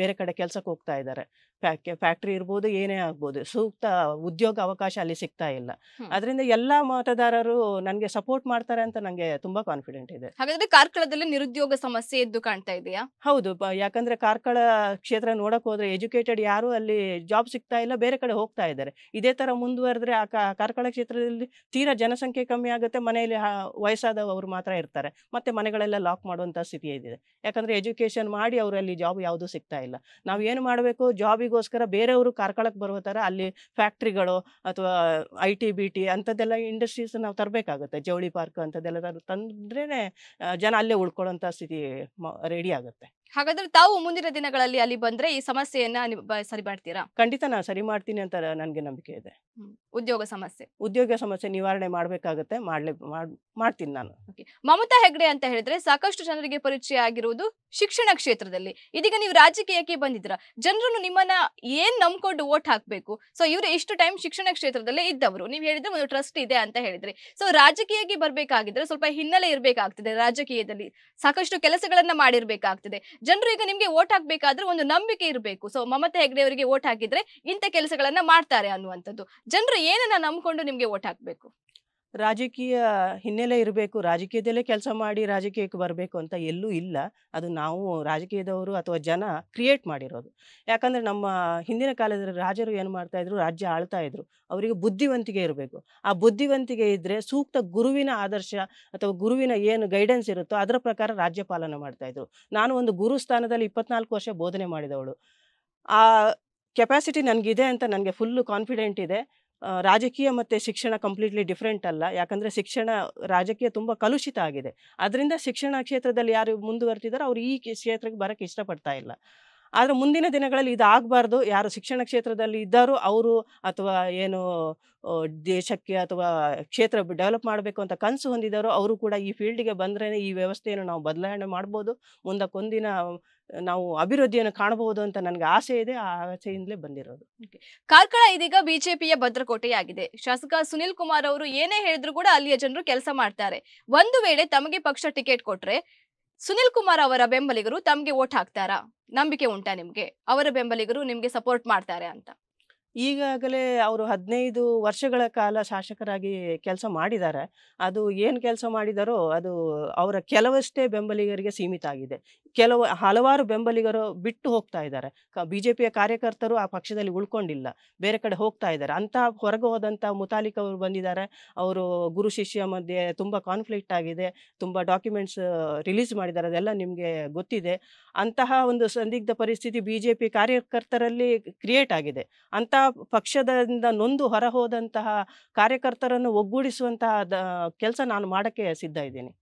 ಬೇರೆ ಕಡೆ ಕೆಲಸಕ್ಕೆ ಹೋಗ್ತಾ ಇದ್ದಾರೆ ಫ್ಯಾಕ್ಟ್ರಿ ಫ್ಯಾಕ್ಟ್ರಿ ಇರ್ಬೋದು ಏನೇ ಆಗ್ಬೋದು ಸೂಕ್ತ ಉದ್ಯೋಗ ಅವಕಾಶ ಅಲ್ಲಿ ಸಿಗ್ತಾ ಇಲ್ಲ ಅದರಿಂದ ಎಲ್ಲ ಮತದಾರರು ನನಗೆ ಸಪೋರ್ಟ್ ಮಾಡ್ತಾರೆ ಅಂತ ನನಗೆ ತುಂಬಾ ಕಾನ್ಫಿಡೆಂಟ್ ಇದೆ ಹಾಗಾದ್ರೆ ಕಾರ್ಕಳದಲ್ಲಿ ನಿರುದ್ಯೋಗ ಸಮಸ್ಯೆ ಎದ್ದು ಕಾಣ್ತಾ ಇದೆಯಾ ಹೌದು ಯಾಕಂದ್ರೆ ಕಾರ್ಕಳ ಕ್ಷೇತ್ರ ನೋಡಕ್ ಹೋದ್ರೆ ಎಜುಕೇಟೆಡ್ ಯಾರು ಅಲ್ಲಿ ಜಾಬ್ ಸಿಗ್ತಾ ಇಲ್ಲ ಬೇರೆ ಕಡೆ ಹೋಗ್ತಾ ಇದ್ದಾರೆ ಇದೇ ತರ ಮುಂದುವರೆದ್ರೆ ಆ ಕಾರ್ಕಳ ಕ್ಷೇತ್ರದಲ್ಲಿ ತೀರಾ ಜನಸಂಖ್ಯೆ ಕಮ್ಮಿ ಆಗುತ್ತೆ ಮನೆಯಲ್ಲಿ ವಯಸ್ಸಾದವರು ಮಾತ್ರ ಇರ್ತಾರೆ ಮತ್ತೆ ಮನೆಗಳೆಲ್ಲ ಲಾಕ್ ಮಾಡುವಂತ ಸ್ಥಿತಿ ಇದೆ ಯಾಕಂದ್ರೆ ಎಜುಕೇಶನ್ ಮಾಡಿ ಅವರಲ್ಲಿ ಜಾಬ್ ಯಾವುದು ಸಿಗ್ತಾ ಇಲ್ಲ ನಾವು ಏನು ಮಾಡಬೇಕು ಜಾಬ್ ಅವರಿಗೋಸ್ಕರ ಬೇರೆಯವರು ಕಾರ್ಕಳಕ್ಕೆ ಬರೋ ಥರ ಅಲ್ಲಿ ಫ್ಯಾಕ್ಟ್ರಿಗಳು ಅಥವಾ ಐ ಟಿ ಬಿ ಟಿ ಅಂಥದ್ದೆಲ್ಲ ಇಂಡಸ್ಟ್ರೀಸ್ ನಾವು ತರಬೇಕಾಗುತ್ತೆ ಜವಳಿ ಪಾರ್ಕ್ ಅಂಥದ್ದೆಲ್ಲ ತಂದ್ರೇ ಜನ ಅಲ್ಲೇ ಉಳ್ಕೊಳ್ಳೋಂಥ ಸ್ಥಿತಿ ರೆಡಿ ಆಗುತ್ತೆ ಹಾಗಾದ್ರೆ ತಾವು ಮುಂದಿನ ದಿನಗಳಲ್ಲಿ ಅಲ್ಲಿ ಬಂದ್ರೆ ಈ ಸಮಸ್ಯೆಯನ್ನ ಸರಿ ಮಾಡ್ತೀರಾ ಖಂಡಿತ ನಾನು ಸರಿ ಮಾಡ್ತೀನಿ ಅಂತ ನನ್ಗೆ ನಂಬಿಕೆ ಇದೆ ಉದ್ಯೋಗ ಸಮಸ್ಯೆ ಉದ್ಯೋಗ ಸಮಸ್ಯೆ ನಿವಾರಣೆ ಮಾಡ್ಬೇಕಾಗತ್ತೆ ಮಾಡ್ಲಿ ಮಾಡ್ತೀನಿ ನಾನು ಮಮತಾ ಹೆಗ್ಡೆ ಅಂತ ಹೇಳಿದ್ರೆ ಸಾಕಷ್ಟು ಜನರಿಗೆ ಪರಿಚಯ ಆಗಿರುವುದು ಶಿಕ್ಷಣ ಕ್ಷೇತ್ರದಲ್ಲಿ ಇದೀಗ ನೀವು ರಾಜಕೀಯಕ್ಕೆ ಬಂದಿದ್ರ ಜನರನ್ನು ನಿಮ್ಮನ್ನ ಏನ್ ನಂಬ್ಕೊಂಡು ಓಟ್ ಹಾಕ್ಬೇಕು ಸೊ ಇವರು ಇಷ್ಟು ಟೈಮ್ ಶಿಕ್ಷಣ ಕ್ಷೇತ್ರದಲ್ಲೇ ಇದ್ದವರು ನೀವು ಹೇಳಿದ್ರೆ ಒಂದು ಟ್ರಸ್ಟ್ ಇದೆ ಅಂತ ಹೇಳಿದ್ರೆ ಸೊ ರಾಜಕೀಯಕ್ಕೆ ಬರ್ಬೇಕಾಗಿದ್ರೆ ಸ್ವಲ್ಪ ಹಿನ್ನೆಲೆ ಇರಬೇಕಾಗ್ತದೆ ರಾಜಕೀಯದಲ್ಲಿ ಸಾಕಷ್ಟು ಕೆಲಸಗಳನ್ನ ಮಾಡಿರ್ಬೇಕಾಗ್ತದೆ ಜನರು ಈಗ ನಿಮ್ಗೆ ಓಟ್ ಹಾಕ್ಬೇಕಾದ್ರೆ ಒಂದು ನಂಬಿಕೆ ಇರಬೇಕು ಸೊ ಮಮತಾ ಹೆಗ್ಡೆ ಅವರಿಗೆ ಓಟ್ ಹಾಕಿದ್ರೆ ಇಂಥ ಕೆಲಸಗಳನ್ನ ಮಾಡ್ತಾರೆ ಅನ್ನುವಂಥದ್ದು ಜನರು ಏನನ್ನ ನಂಬ್ಕೊಂಡು ನಿಮ್ಗೆ ಓಟ್ ಹಾಕ್ಬೇಕು ರಾಜಕೀಯ ಹಿನ್ನೆಲೆ ಇರಬೇಕು ರಾಜಕೀಯದಲ್ಲೇ ಕೆಲಸ ಮಾಡಿ ರಾಜಕೀಯಕ್ಕೆ ಬರಬೇಕು ಅಂತ ಎಲ್ಲೂ ಇಲ್ಲ ಅದು ನಾವು ರಾಜಕೀಯದವರು ಅಥವಾ ಜನ ಕ್ರಿಯೇಟ್ ಮಾಡಿರೋದು ಯಾಕಂದರೆ ನಮ್ಮ ಹಿಂದಿನ ಕಾಲದ ರಾಜರು ಏನು ಮಾಡ್ತಾಯಿದ್ರು ರಾಜ್ಯ ಆಳ್ತಾ ಇದ್ರು ಅವರಿಗೆ ಬುದ್ಧಿವಂತಿಕೆ ಇರಬೇಕು ಆ ಬುದ್ಧಿವಂತಿಕೆ ಇದ್ದರೆ ಸೂಕ್ತ ಗುರುವಿನ ಆದರ್ಶ ಅಥವಾ ಗುರುವಿನ ಏನು ಗೈಡೆನ್ಸ್ ಇರುತ್ತೋ ಅದರ ಪ್ರಕಾರ ರಾಜ್ಯಪಾಲನೆ ಪಾಲನೆ ಮಾಡ್ತಾಯಿದ್ರು ನಾನು ಒಂದು ಗುರು ಸ್ಥಾನದಲ್ಲಿ ಇಪ್ಪತ್ನಾಲ್ಕು ವರ್ಷ ಬೋಧನೆ ಮಾಡಿದವಳು ಆ ಕೆಪಾಸಿಟಿ ನನಗಿದೆ ಅಂತ ನನಗೆ ಫುಲ್ಲು ಕಾನ್ಫಿಡೆಂಟ್ ಇದೆ ರಾಜಕೀಯ ಮತ್ತೆ ಶಿಕ್ಷಣ ಕಂಪ್ಲೀಟ್ಲಿ ಡಿಫ್ರೆಂಟ್ ಅಲ್ಲ ಯಾಕಂದರೆ ಶಿಕ್ಷಣ ರಾಜಕೀಯ ತುಂಬ ಕಲುಷಿತ ಆಗಿದೆ ಅದರಿಂದ ಶಿಕ್ಷಣ ಕ್ಷೇತ್ರದಲ್ಲಿ ಯಾರು ಮುಂದುವರ್ತಿದ್ದಾರೋ ಅವ್ರು ಈ ಕ್ಷೇತ್ರಕ್ಕೆ ಬರೋಕ್ಕೆ ಇಷ್ಟಪಡ್ತಾ ಇಲ್ಲ ಆದರೆ ಮುಂದಿನ ದಿನಗಳಲ್ಲಿ ಇದು ಯಾರು ಶಿಕ್ಷಣ ಕ್ಷೇತ್ರದಲ್ಲಿ ಇದ್ದಾರೋ ಅವರು ಅಥವಾ ಏನು ದೇಶಕ್ಕೆ ಅಥವಾ ಕ್ಷೇತ್ರ ಡೆವಲಪ್ ಮಾಡಬೇಕು ಅಂತ ಕನಸು ಹೊಂದಿದ್ದಾರೋ ಅವರು ಕೂಡ ಈ ಫೀಲ್ಡಿಗೆ ಬಂದ್ರೇ ಈ ವ್ಯವಸ್ಥೆಯನ್ನು ನಾವು ಬದಲಾವಣೆ ಮಾಡ್ಬೋದು ಮುಂದಕ್ಕೊಂದಿನ ನಾವು ಅಭಿವೃದ್ಧಿಯನ್ನು ಕಾಣಬಹುದು ಅಂತ ನನಗೆ ಆಸೆ ಇದೆ ಆ ಆಸೆಯಿಂದಲೇ ಬಂದಿರೋದು ಕಾರ್ಕಳ ಇದೀಗ ಬಿಜೆಪಿಯ ಭದ್ರಕೋಟೆಯಾಗಿದೆ ಶಾಸಕ ಸುನಿಲ್ ಕುಮಾರ್ ಅವರು ಏನೇ ಹೇಳಿದ್ರು ಕೂಡ ಅಲ್ಲಿಯ ಜನರು ಕೆಲಸ ಮಾಡ್ತಾರೆ ಒಂದು ವೇಳೆ ತಮಗೆ ಪಕ್ಷ ಟಿಕೆಟ್ ಕೊಟ್ರೆ ಸುನಿಲ್ ಕುಮಾರ್ ಅವರ ಬೆಂಬಲಿಗರು ತಮ್ಗೆ ಓಟ್ ಹಾಕ್ತಾರಾ ನಂಬಿಕೆ ಉಂಟಾ ನಿಮ್ಗೆ ಅವರ ಬೆಂಬಲಿಗರು ನಿಮ್ಗೆ ಸಪೋರ್ಟ್ ಮಾಡ್ತಾರೆ ಅಂತ ಈಗಾಗಲೇ ಅವರು ಹದಿನೈದು ವರ್ಷಗಳ ಕಾಲ ಶಾಸಕರಾಗಿ ಕೆಲಸ ಮಾಡಿದ್ದಾರೆ ಅದು ಏನು ಕೆಲಸ ಮಾಡಿದಾರೋ ಅದು ಅವರ ಕೆಲವಷ್ಟೇ ಬೆಂಬಲಿಗರಿಗೆ ಸೀಮಿತ ಆಗಿದೆ ಕೆಲವು ಹಲವಾರು ಬೆಂಬಲಿಗರು ಬಿಟ್ಟು ಹೋಗ್ತಾ ಇದ್ದಾರೆ ಬಿ ಜೆ ಪಿಯ ಕಾರ್ಯಕರ್ತರು ಆ ಪಕ್ಷದಲ್ಲಿ ಉಳ್ಕೊಂಡಿಲ್ಲ ಬೇರೆ ಕಡೆ ಹೋಗ್ತಾ ಇದ್ದಾರೆ ಅಂತ ಹೊರಗೆ ಹೋದಂಥ ಮುತಾಲಿಕ್ ಅವರು ಬಂದಿದ್ದಾರೆ ಅವರು ಗುರು ಶಿಷ್ಯ ಮಧ್ಯೆ ತುಂಬ ಕಾನ್ಫ್ಲಿಕ್ಟ್ ಆಗಿದೆ ತುಂಬ ಡಾಕ್ಯುಮೆಂಟ್ಸ್ ರಿಲೀಸ್ ಮಾಡಿದ್ದಾರೆ ಅದೆಲ್ಲ ನಿಮಗೆ ಗೊತ್ತಿದೆ ಅಂತಹ ಒಂದು ಸಂದಿಗ್ಧ ಪರಿಸ್ಥಿತಿ ಬಿ ಜೆ ಪಿ ಕಾರ್ಯಕರ್ತರಲ್ಲಿ ಕ್ರಿಯೇಟ್ ಆಗಿದೆ ಅಂತಹ ಪಕ್ಷದಿಂದ ನೊಂದು ಹೊರಹೋದಂತಹ ಕಾರ್ಯಕರ್ತರನ್ನು ಒಗ್ಗೂಡಿಸುವಂತಹ ಕೆಲಸ ನಾನು ಮಾಡಕ್ಕೆ ಸಿದ್ಧ ಇದ್ದೀನಿ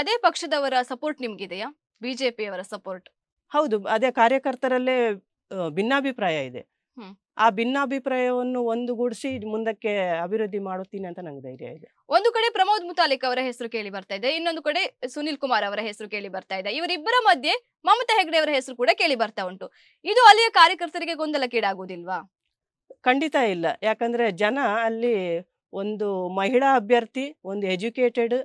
ಅದೇ ಪಕ್ಷದವರ ಸಪೋರ್ಟ್ ನಿಮ್ಗಿದೆಯಾ ಬಿಜೆಪಿಯವರ ಸಪೋರ್ಟ್ ಹೌದು ಅದೇ ಕಾರ್ಯಕರ್ತರಲ್ಲೇ ಭಿನ್ನಾಭಿಪ್ರಾಯ ಇದೆ ಆ ಭಿನ್ನಾಭಿಪ್ರಾಯವನ್ನು ಒಂದುಗೂಡಿಸಿ ಮುಂದಕ್ಕೆ ಅಭಿವೃದ್ಧಿ ಮಾಡುತ್ತೀನಿ ಅಂತ ನಂಗೆ ಧೈರ್ಯ ಇದೆ ಒಂದು ಕಡೆ ಪ್ರಮೋದ್ ಮುತಾಲಿಕ್ ಅವರ ಹೆಸರು ಕೇಳಿ ಬರ್ತಾ ಇದೆ ಇನ್ನೊಂದು ಕಡೆ ಸುನಿಲ್ ಕುಮಾರ್ ಅವರ ಹೆಸರು ಕೇಳಿ ಬರ್ತಾ ಇದೆ ಇವರಿಬ್ಬರ ಮಧ್ಯೆ ಮಮತಾ ಹೆಗ್ಡೆ ಅವರ ಹೆಸರು ಕೂಡ ಕೇಳಿ ಬರ್ತಾ ಉಂಟು ಇದು ಅಲ್ಲಿಯ ಕಾರ್ಯಕರ್ತರಿಗೆ ಗೊಂದಲಕ್ಕೀಡಾಗುವುದಿಲ್ವಾ ಖಂಡಿತ ಇಲ್ಲ ಯಾಕಂದರೆ ಜನ ಅಲ್ಲಿ ಒಂದು ಮಹಿಳಾ ಅಭ್ಯರ್ಥಿ ಒಂದು ಎಜುಕೇಟೆಡ್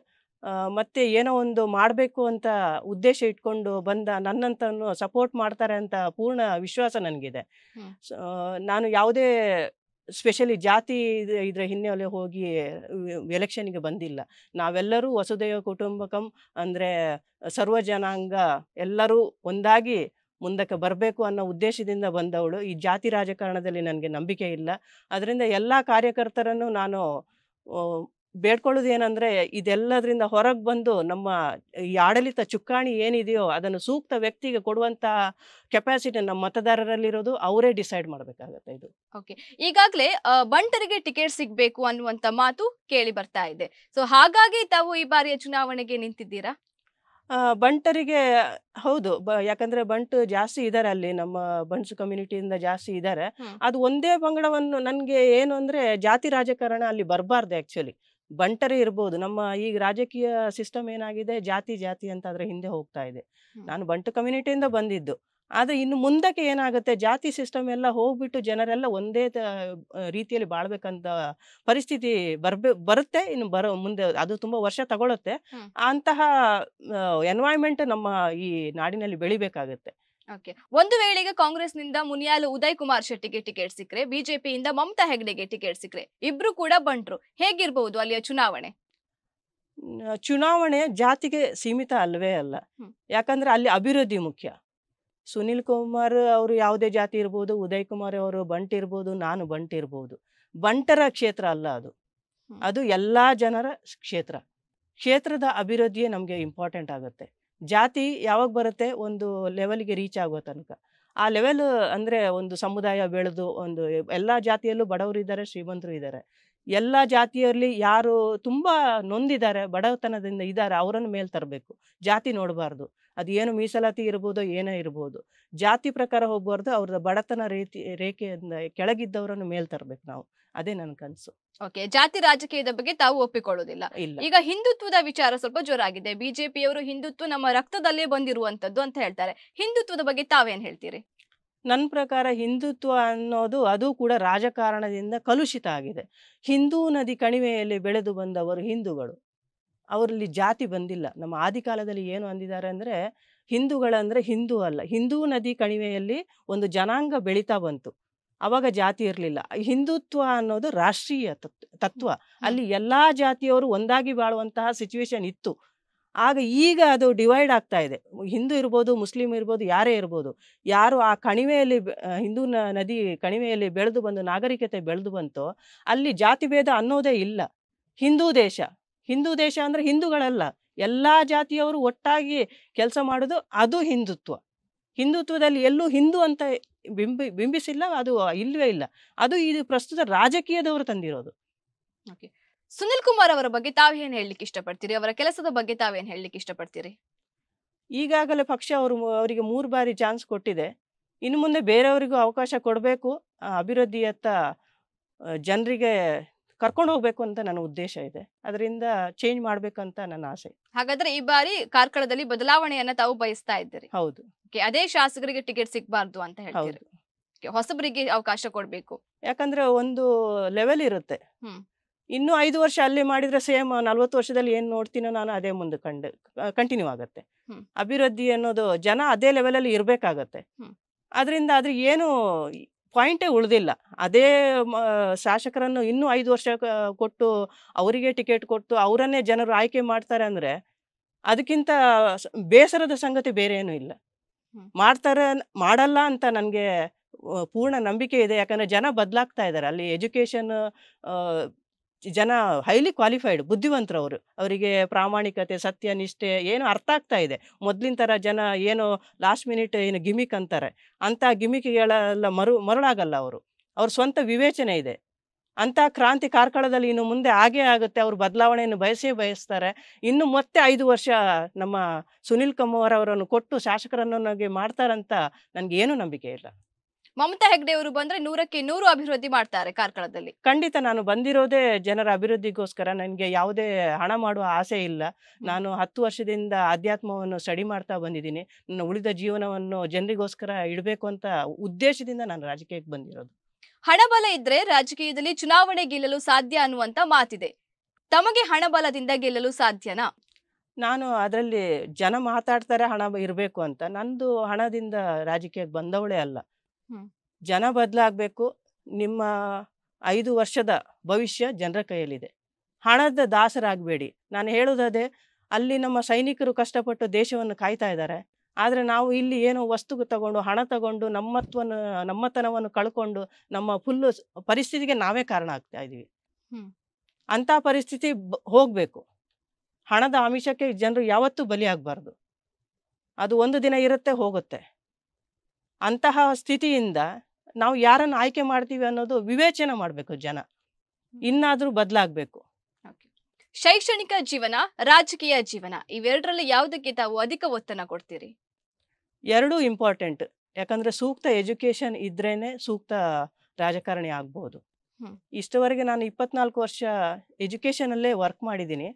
ಮತ್ತು ಏನೋ ಒಂದು ಮಾಡಬೇಕು ಅಂತ ಉದ್ದೇಶ ಇಟ್ಕೊಂಡು ಬಂದ ನನ್ನಂತನೂ ಸಪೋರ್ಟ್ ಮಾಡ್ತಾರೆ ಅಂತ ಪೂರ್ಣ ವಿಶ್ವಾಸ ನನಗಿದೆ ನಾನು ಯಾವುದೇ ಸ್ಪೆಷಲಿ ಜಾತಿ ಇದರ ಹಿನ್ನೆಲೆ ಹೋಗಿ ಎಲೆಕ್ಷನ್ಗೆ ಬಂದಿಲ್ಲ ನಾವೆಲ್ಲರೂ ವಸುದೈವ ಕುಟುಂಬಕಂ ಅಂದರೆ ಸರ್ವ ಜನಾಂಗ ಎಲ್ಲರೂ ಒಂದಾಗಿ ಮುಂದಕ್ಕೆ ಬರಬೇಕು ಅನ್ನೋ ಉದ್ದೇಶದಿಂದ ಬಂದವಳು ಈ ಜಾತಿ ರಾಜಕಾರಣದಲ್ಲಿ ನನಗೆ ನಂಬಿಕೆ ಇಲ್ಲ ಅದರಿಂದ ಎಲ್ಲ ಕಾರ್ಯಕರ್ತರನ್ನು ನಾನು ಬೇಡ್ಕೊಳ್ಳೋದು ಏನಂದ್ರೆ ಇದೆಲ್ಲದರಿಂದ ಹೊರಗೆ ಬಂದು ನಮ್ಮ ಈ ಆಡಳಿತ ಚುಕ್ಕಾಣಿ ಏನಿದೆಯೋ ಅದನ್ನು ಸೂಕ್ತ ವ್ಯಕ್ತಿಗೆ ಕೊಡುವಂಥ ಕೆಪಾಸಿಟಿ ನಮ್ಮ ಮತದಾರರಲ್ಲಿರೋದು ಅವರೇ ಡಿಸೈಡ್ ಮಾಡಬೇಕಾಗತ್ತೆ ಇದು ಓಕೆ ಈಗಾಗಲೇ ಬಂಟರಿಗೆ ಟಿಕೆಟ್ ಸಿಗಬೇಕು ಅನ್ನುವಂಥ ಮಾತು ಕೇಳಿ ಬರ್ತಾ ಇದೆ ಸೊ ಹಾಗಾಗಿ ತಾವು ಈ ಬಾರಿಯ ಚುನಾವಣೆಗೆ ನಿಂತಿದ್ದೀರಾ ಬಂಟರಿಗೆ ಹೌದು ಯಾಕಂದ್ರೆ ಬಂಟು ಜಾಸ್ತಿ ಇದಾರೆ ಅಲ್ಲಿ ನಮ್ಮ ಬಂಟ್ಸ್ ಕಮ್ಯುನಿಟಿಯಿಂದ ಜಾಸ್ತಿ ಇದ್ದಾರೆ ಅದು ಒಂದೇ ಪಂಗಡವನ್ನು ನನಗೆ ಏನು ಅಂದ್ರೆ ಜಾತಿ ರಾಜಕಾರಣ ಅಲ್ಲಿ ಬರಬಾರ್ದು ಆ್ಯಕ್ಚುಲಿ ಬಂಟರಿ ಇರ್ಬೋದು ನಮ್ಮ ಈಗ ರಾಜಕೀಯ ಸಿಸ್ಟಮ್ ಏನಾಗಿದೆ ಜಾತಿ ಜಾತಿ ಅಂತ ಅದ್ರ ಹಿಂದೆ ಹೋಗ್ತಾ ಇದೆ ನಾನು ಬಂಟು ಕಮ್ಯುನಿಟಿಯಿಂದ ಬಂದಿದ್ದು ಆದರೆ ಇನ್ನು ಮುಂದಕ್ಕೆ ಏನಾಗುತ್ತೆ ಜಾತಿ ಸಿಸ್ಟಮ್ ಎಲ್ಲ ಹೋಗ್ಬಿಟ್ಟು ಜನರೆಲ್ಲ ಒಂದೇ ರೀತಿಯಲ್ಲಿ ಬಾಳ್ಬೇಕಂತ ಪರಿಸ್ಥಿತಿ ಬರ್ಬೇ ಬರುತ್ತೆ ಇನ್ನು ಬರೋ ಮುಂದೆ ಅದು ತುಂಬ ವರ್ಷ ತಗೊಳುತ್ತೆ ಅಂತಹ ಎನ್ವಾಯ್ಮೆಂಟ್ ನಮ್ಮ ಈ ನಾಡಿನಲ್ಲಿ ಬೆಳಿಬೇಕಾಗತ್ತೆ ಓಕೆ ಒಂದು ವೇಳೆಗೆ ಕಾಂಗ್ರೆಸ್ ನಿಂದ ಮುನಿಯಾಲು ಉದಯ್ ಕುಮಾರ್ ಶೆಟ್ಟಿಗೆ ಟಿಕೆಟ್ ಸಿಕ್ಕರೆ ಬಿಜೆಪಿಯಿಂದ ಮಮತಾ ಹೆಗ್ಡೆಗೆ ಟಿಕೆಟ್ ಸಿಕ್ಕರೆ ಇಬ್ರು ಕೂಡ ಬಂಟ್ರು ಹೇಗಿರ್ಬಹುದು ಅಲ್ಲಿಯ ಚುನಾವಣೆ ಚುನಾವಣೆ ಜಾತಿಗೆ ಸೀಮಿತ ಅಲ್ವೇ ಅಲ್ಲ ಯಾಕಂದ್ರೆ ಅಲ್ಲಿ ಅಭಿವೃದ್ಧಿ ಮುಖ್ಯ ಸುನಿಲ್ ಕುಮಾರ್ ಅವರು ಯಾವುದೇ ಜಾತಿ ಇರ್ಬೋದು ಉದಯ್ ಕುಮಾರ್ ಅವರು ಬಂಟ್ ಇರ್ಬೋದು ನಾನು ಬಂಟ್ ಇರ್ಬೋದು ಬಂಟರ ಕ್ಷೇತ್ರ ಅಲ್ಲ ಅದು ಅದು ಎಲ್ಲ ಜನರ ಕ್ಷೇತ್ರ ಕ್ಷೇತ್ರದ ಅಭಿವೃದ್ಧಿಯೇ ನಮಗೆ ಇಂಪಾರ್ಟೆಂಟ್ ಆಗುತ್ತೆ ಜಾತಿ ಯಾವಾಗ ಬರುತ್ತೆ ಒಂದು ಲೆವೆಲ್ಗೆ ರೀಚ್ ಆಗೋ ತನಕ ಆ ಲೆವೆಲ್ ಅಂದರೆ ಒಂದು ಸಮುದಾಯ ಬೆಳೆದು ಒಂದು ಎಲ್ಲ ಜಾತಿಯಲ್ಲೂ ಬಡವರು ಇದ್ದಾರೆ ಶ್ರೀಮಂತರು ಇದ್ದಾರೆ ಎಲ್ಲ ಜಾತಿಯಲ್ಲಿ ಯಾರು ತುಂಬ ನೊಂದಿದ್ದಾರೆ ಬಡತನದಿಂದ ಇದ್ದಾರೆ ಅವರನ್ನು ಮೇಲೆ ತರಬೇಕು ಜಾತಿ ನೋಡಬಾರ್ದು ಅದೇನು ಏನು ಮೀಸಲಾತಿ ಇರಬಹುದು ಏನೇ ಇರ್ಬೋದು ಜಾತಿ ಪ್ರಕಾರ ಹೋಗ್ಬಾರ್ದು ಅವ್ರದ್ದು ಬಡತನ ರೀತಿ ರೇಖೆಯಿಂದ ಕೆಳಗಿದ್ದವರನ್ನು ಮೇಲ್ ತರಬೇಕು ನಾವು ಅದೇ ನನ್ನ ಕನಸು ಓಕೆ ಜಾತಿ ರಾಜಕೀಯದ ಬಗ್ಗೆ ತಾವು ಒಪ್ಪಿಕೊಳ್ಳೋದಿಲ್ಲ ಈಗ ಹಿಂದುತ್ವದ ವಿಚಾರ ಸ್ವಲ್ಪ ಜೋರಾಗಿದೆ ಬಿಜೆಪಿಯವರು ಹಿಂದುತ್ವ ನಮ್ಮ ರಕ್ತದಲ್ಲೇ ಬಂದಿರುವಂತದ್ದು ಅಂತ ಹೇಳ್ತಾರೆ ಹಿಂದುತ್ವದ ಬಗ್ಗೆ ತಾವೇನ್ ಹೇಳ್ತೀರಿ ನನ್ನ ಪ್ರಕಾರ ಹಿಂದುತ್ವ ಅನ್ನೋದು ಅದು ಕೂಡ ರಾಜಕಾರಣದಿಂದ ಕಲುಷಿತ ಆಗಿದೆ ಹಿಂದೂ ನದಿ ಕಣಿವೆಯಲ್ಲಿ ಬೆಳೆದು ಬಂದವರು ಹಿಂದೂಗಳು ಅವರಲ್ಲಿ ಜಾತಿ ಬಂದಿಲ್ಲ ನಮ್ಮ ಆದಿಕಾಲದಲ್ಲಿ ಏನು ಅಂದಿದ್ದಾರೆ ಅಂದರೆ ಹಿಂದೂಗಳಂದರೆ ಹಿಂದೂ ಅಲ್ಲ ಹಿಂದೂ ನದಿ ಕಣಿವೆಯಲ್ಲಿ ಒಂದು ಜನಾಂಗ ಬೆಳೀತಾ ಬಂತು ಅವಾಗ ಜಾತಿ ಇರಲಿಲ್ಲ ಹಿಂದುತ್ವ ಅನ್ನೋದು ರಾಷ್ಟ್ರೀಯ ತತ್ವ ಅಲ್ಲಿ ಎಲ್ಲ ಜಾತಿಯವರು ಒಂದಾಗಿ ಬಾಳುವಂತಹ ಸಿಚುವೇಶನ್ ಇತ್ತು ಆಗ ಈಗ ಅದು ಡಿವೈಡ್ ಆಗ್ತಾ ಇದೆ ಹಿಂದೂ ಇರ್ಬೋದು ಮುಸ್ಲಿಂ ಇರ್ಬೋದು ಯಾರೇ ಇರ್ಬೋದು ಯಾರು ಆ ಕಣಿವೆಯಲ್ಲಿ ಹಿಂದೂ ನದಿ ಕಣಿವೆಯಲ್ಲಿ ಬೆಳೆದು ಬಂದು ನಾಗರಿಕತೆ ಬೆಳೆದು ಬಂತೋ ಅಲ್ಲಿ ಜಾತಿ ಭೇದ ಅನ್ನೋದೇ ಇಲ್ಲ ಹಿಂದೂ ದೇಶ ಹಿಂದೂ ದೇಶ ಅಂದ್ರೆ ಹಿಂದೂಗಳಲ್ಲ ಎಲ್ಲ ಜಾತಿಯವರು ಒಟ್ಟಾಗಿ ಕೆಲಸ ಮಾಡೋದು ಅದು ಹಿಂದುತ್ವ ಹಿಂದುತ್ವದಲ್ಲಿ ಎಲ್ಲೂ ಹಿಂದೂ ಅಂತ ಬಿಂಬಿ ಬಿಂಬಿಸಿಲ್ಲ ಅದು ಇಲ್ಲವೇ ಇಲ್ಲ ಅದು ಇದು ಪ್ರಸ್ತುತ ರಾಜಕೀಯದವರು ತಂದಿರೋದು ಓಕೆ ಸುನಿಲ್ ಕುಮಾರ್ ಅವರ ಬಗ್ಗೆ ತಾವೇನು ಹೇಳಲಿಕ್ಕೆ ಇಷ್ಟಪಡ್ತೀರಿ ಅವರ ಕೆಲಸದ ಬಗ್ಗೆ ತಾವೇನು ಹೇಳಲಿಕ್ಕೆ ಇಷ್ಟಪಡ್ತೀರಿ ಈಗಾಗಲೇ ಪಕ್ಷ ಅವರು ಅವರಿಗೆ ಮೂರು ಬಾರಿ ಚಾನ್ಸ್ ಕೊಟ್ಟಿದೆ ಇನ್ನು ಮುಂದೆ ಬೇರೆಯವರಿಗೂ ಅವಕಾಶ ಕೊಡಬೇಕು ಅಭಿವೃದ್ಧಿಯತ್ತ ಜನರಿಗೆ ಕರ್ಕೊಂಡು ಹೋಗ್ಬೇಕು ಅಂತ ನನ್ನ ಉದ್ದೇಶ ಇದೆ ಅದರಿಂದ ಚೇಂಜ್ ಮಾಡ್ಬೇಕಂತ ನನ್ನ ಆಸೆ ಹಾಗಾದ್ರೆ ಈ ಬಾರಿ ಕಾರ್ಕಳದಲ್ಲಿ ಬದಲಾವಣೆಯನ್ನ ತಾವು ಬಯಸ್ತಾ ಇದ್ದೀರಿ ಹೌದು ಅದೇ ಶಾಸಕರಿಗೆ ಟಿಕೆಟ್ ಸಿಗಬಾರ್ದು ಅಂತ ಹೇಳ್ತೀರಿ ಹೊಸಬರಿಗೆ ಅವಕಾಶ ಕೊಡ್ಬೇಕು ಯಾಕಂದ್ರೆ ಒಂದು ಲೆವೆಲ್ ಇರುತ್ತೆ ಇನ್ನು ಐದು ವರ್ಷ ಅಲ್ಲಿ ಮಾಡಿದ್ರೆ ಸೇಮ್ ನಲ್ವತ್ತು ವರ್ಷದಲ್ಲಿ ಏನ್ ನೋಡ್ತೀನೋ ನಾನು ಅದೇ ಮುಂದೆ ಕಂಡು ಕಂಟಿನ್ಯೂ ಆಗತ್ತೆ ಅಭಿವೃದ್ಧಿ ಅನ್ನೋದು ಜನ ಅದೇ ಅಲ್ಲಿ ಇರ್ಬೇಕಾಗತ್ತೆ ಅದರಿಂದ ಆದ್ರೆ ಏನು ಪಾಯಿಂಟೇ ಉಳಿದಿಲ್ಲ ಅದೇ ಶಾಸಕರನ್ನು ಇನ್ನೂ ಐದು ವರ್ಷ ಕೊಟ್ಟು ಅವರಿಗೆ ಟಿಕೆಟ್ ಕೊಟ್ಟು ಅವರನ್ನೇ ಜನರು ಆಯ್ಕೆ ಮಾಡ್ತಾರೆ ಅಂದರೆ ಅದಕ್ಕಿಂತ ಬೇಸರದ ಸಂಗತಿ ಬೇರೆ ಏನೂ ಇಲ್ಲ ಮಾಡ್ತಾರೆ ಮಾಡಲ್ಲ ಅಂತ ನನಗೆ ಪೂರ್ಣ ನಂಬಿಕೆ ಇದೆ ಯಾಕಂದರೆ ಜನ ಬದಲಾಗ್ತಾ ಇದ್ದಾರೆ ಅಲ್ಲಿ ಎಜುಕೇಷನ್ ಜನ ಹೈಲಿ ಕ್ವಾಲಿಫೈಡ್ ಬುದ್ಧಿವಂತರವರು ಅವರಿಗೆ ಪ್ರಾಮಾಣಿಕತೆ ಸತ್ಯ ನಿಷ್ಠೆ ಏನು ಅರ್ಥ ಆಗ್ತಾ ಇದೆ ಮೊದಲಿನ ಥರ ಜನ ಏನು ಲಾಸ್ಟ್ ಮಿನಿಟ್ ಏನು ಗಿಮಿಕ್ ಅಂತಾರೆ ಅಂಥ ಗಿಮಿಕ್ಗಳೆಲ್ಲ ಮರು ಮರುಳಾಗಲ್ಲ ಅವರು ಅವ್ರ ಸ್ವಂತ ವಿವೇಚನೆ ಇದೆ ಅಂಥ ಕ್ರಾಂತಿ ಕಾರ್ಕಳದಲ್ಲಿ ಇನ್ನು ಮುಂದೆ ಹಾಗೇ ಆಗುತ್ತೆ ಅವರು ಬದಲಾವಣೆಯನ್ನು ಬಯಸೇ ಬಯಸ್ತಾರೆ ಇನ್ನು ಮತ್ತೆ ಐದು ವರ್ಷ ನಮ್ಮ ಸುನಿಲ್ ಕುಮಾರ್ ಅವರನ್ನು ಕೊಟ್ಟು ಶಾಸಕರನ್ನು ಮಾಡ್ತಾರಂತ ನನಗೇನು ನಂಬಿಕೆ ಇಲ್ಲ ಮಮತಾ ಹೆಗ್ಡೆ ಅವರು ಬಂದ್ರೆ ನೂರಕ್ಕೆ ನೂರು ಅಭಿವೃದ್ಧಿ ಮಾಡ್ತಾರೆ ಕಾರ್ಕಳದಲ್ಲಿ ಖಂಡಿತ ನಾನು ಬಂದಿರೋದೇ ಜನರ ಅಭಿವೃದ್ಧಿಗೋಸ್ಕರ ನನಗೆ ಯಾವುದೇ ಹಣ ಮಾಡುವ ಆಸೆ ಇಲ್ಲ ನಾನು ಹತ್ತು ವರ್ಷದಿಂದ ಅಧ್ಯಾತ್ಮವನ್ನು ಸ್ಟಡಿ ಮಾಡ್ತಾ ಬಂದಿದ್ದೀನಿ ನನ್ನ ಉಳಿದ ಜೀವನವನ್ನು ಜನರಿಗೋಸ್ಕರ ಇಡಬೇಕು ಅಂತ ಉದ್ದೇಶದಿಂದ ನಾನು ರಾಜಕೀಯಕ್ಕೆ ಬಂದಿರೋದು ಹಣಬಲ ಇದ್ರೆ ರಾಜಕೀಯದಲ್ಲಿ ಚುನಾವಣೆ ಗೆಲ್ಲಲು ಸಾಧ್ಯ ಅನ್ನುವಂತ ಮಾತಿದೆ ತಮಗೆ ಹಣಬಲದಿಂದ ಗೆಲ್ಲಲು ಸಾಧ್ಯನಾ ನಾನು ಅದರಲ್ಲಿ ಜನ ಮಾತಾಡ್ತಾರೆ ಹಣ ಇರಬೇಕು ಅಂತ ನಂದು ಹಣದಿಂದ ರಾಜಕೀಯಕ್ಕೆ ಬಂದವಳೇ ಅಲ್ಲ ಜನ ಬದಲಾಗಬೇಕು ನಿಮ್ಮ ಐದು ವರ್ಷದ ಭವಿಷ್ಯ ಜನರ ಕೈಯಲ್ಲಿದೆ ಹಣದ ದಾಸರಾಗಬೇಡಿ ನಾನು ಹೇಳೋದದೇ ಅಲ್ಲಿ ನಮ್ಮ ಸೈನಿಕರು ಕಷ್ಟಪಟ್ಟು ದೇಶವನ್ನು ಕಾಯ್ತಾ ಇದ್ದಾರೆ ಆದರೆ ನಾವು ಇಲ್ಲಿ ಏನೋ ವಸ್ತು ತಗೊಂಡು ಹಣ ತಗೊಂಡು ನಮ್ಮತ್ವನ ನಮ್ಮತನವನ್ನು ಕಳ್ಕೊಂಡು ನಮ್ಮ ಫುಲ್ಲು ಪರಿಸ್ಥಿತಿಗೆ ನಾವೇ ಕಾರಣ ಆಗ್ತಾ ಇದ್ದೀವಿ ಅಂಥ ಪರಿಸ್ಥಿತಿ ಹೋಗಬೇಕು ಹಣದ ಆಮಿಷಕ್ಕೆ ಜನರು ಯಾವತ್ತೂ ಬಲಿಯಾಗಬಾರ್ದು ಅದು ಒಂದು ದಿನ ಇರುತ್ತೆ ಹೋಗುತ್ತೆ ಅಂತಹ ಸ್ಥಿತಿಯಿಂದ ನಾವು ಯಾರನ್ನು ಆಯ್ಕೆ ಮಾಡ್ತೀವಿ ಅನ್ನೋದು ವಿವೇಚನೆ ಮಾಡಬೇಕು ಜನ ಇನ್ನಾದರೂ ಬದಲಾಗಬೇಕು ಶೈಕ್ಷಣಿಕ ಜೀವನ ರಾಜಕೀಯ ಜೀವನ ಇವೆರಡರಲ್ಲಿ ಯಾವುದಕ್ಕೆ ತಾವು ಅಧಿಕ ಒತ್ತನ ಕೊಡ್ತೀರಿ ಎರಡೂ ಇಂಪಾರ್ಟೆಂಟ್ ಯಾಕಂದ್ರೆ ಸೂಕ್ತ ಎಜುಕೇಶನ್ ಇದ್ರೇನೆ ಸೂಕ್ತ ರಾಜಕಾರಣಿ ಆಗ್ಬೋದು ಇಷ್ಟವರೆಗೆ ನಾನು ಇಪ್ಪತ್ನಾಲ್ಕು ವರ್ಷ ಎಜುಕೇಷನಲ್ಲೇ ವರ್ಕ್ ಮಾಡಿದ್ದೀನಿ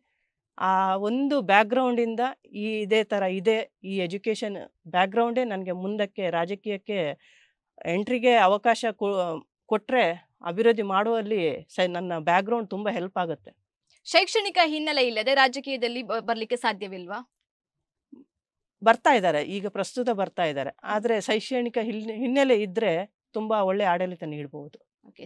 ಆ ಒಂದು ಬ್ಯಾಕ್ಗ್ರೌಂಡಿಂದ ಈ ಇದೇ ಥರ ಇದೆ ಈ ಎಜುಕೇಷನ್ ಬ್ಯಾಕ್ಗ್ರೌಂಡೇ ನನಗೆ ಮುಂದಕ್ಕೆ ರಾಜಕೀಯಕ್ಕೆ ಎಂಟ್ರಿಗೆ ಅವಕಾಶ ಕೊಟ್ಟರೆ ಅಭಿವೃದ್ಧಿ ಮಾಡುವಲ್ಲಿ ಸ ನನ್ನ ಬ್ಯಾಕ್ಗ್ರೌಂಡ್ ತುಂಬ ಹೆಲ್ಪ್ ಆಗುತ್ತೆ ಶೈಕ್ಷಣಿಕ ಹಿನ್ನೆಲೆ ಇಲ್ಲದೆ ರಾಜಕೀಯದಲ್ಲಿ ಬರಲಿಕ್ಕೆ ಸಾಧ್ಯವಿಲ್ವಾ ಬರ್ತಾ ಇದ್ದಾರೆ ಈಗ ಪ್ರಸ್ತುತ ಬರ್ತಾ ಇದ್ದಾರೆ ಆದರೆ ಶೈಕ್ಷಣಿಕ ಹಿನ್ನೆಲೆ ಇದ್ದರೆ ತುಂಬ ಒಳ್ಳೆ ಆಡಳಿತ ನೀಡಬಹುದು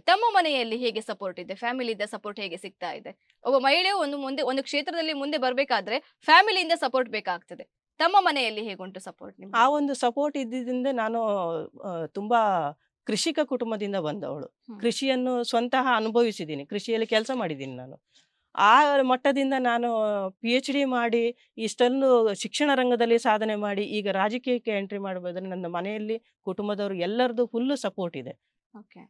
ತಮ್ಮ ಮನೆಯಲ್ಲಿ ಹೇಗೆ ಸಪೋರ್ಟ್ ಇದೆ ಫ್ಯಾಮಿಲಿಯಿಂದ ಸಪೋರ್ಟ್ ಹೇಗೆ ಸಿಗ್ತಾ ಇದೆ ಒಬ್ಬ ಮಹಿಳೆ ಒಂದು ಮುಂದೆ ಒಂದು ಕ್ಷೇತ್ರದಲ್ಲಿ ಮುಂದೆ ಬರಬೇಕಾದ್ರೆ ಫ್ಯಾಮಿಲಿಯಿಂದ ಸಪೋರ್ಟ್ ಬೇಕಾಗ್ತದೆ ತಮ್ಮ ಮನೆಯಲ್ಲಿ ಹೇಗುಂಟು ಸಪೋರ್ಟ್ ಆ ಒಂದು ಸಪೋರ್ಟ್ ಇದ್ದಿದ್ದರಿಂದ ನಾನು ತುಂಬಾ ಕೃಷಿಕ ಕುಟುಂಬದಿಂದ ಬಂದವಳು ಕೃಷಿಯನ್ನು ಸ್ವಂತಹ ಅನುಭವಿಸಿದ್ದೀನಿ ಕೃಷಿಯಲ್ಲಿ ಕೆಲಸ ಮಾಡಿದ್ದೀನಿ ನಾನು ಆ ಮಟ್ಟದಿಂದ ನಾನು ಪಿ ಎಚ್ ಡಿ ಮಾಡಿ ಇಷ್ಟೊಂದು ಶಿಕ್ಷಣ ರಂಗದಲ್ಲಿ ಸಾಧನೆ ಮಾಡಿ ಈಗ ರಾಜಕೀಯಕ್ಕೆ ಎಂಟ್ರಿ ಮಾಡಬೋದ್ರೆ ನನ್ನ ಮನೆಯಲ್ಲಿ ಕುಟುಂಬದವರು ಎಲ್ಲರದು ಫುಲ್ಲು ಸಪೋರ್ಟ್ ಇದೆ ಓಕೆ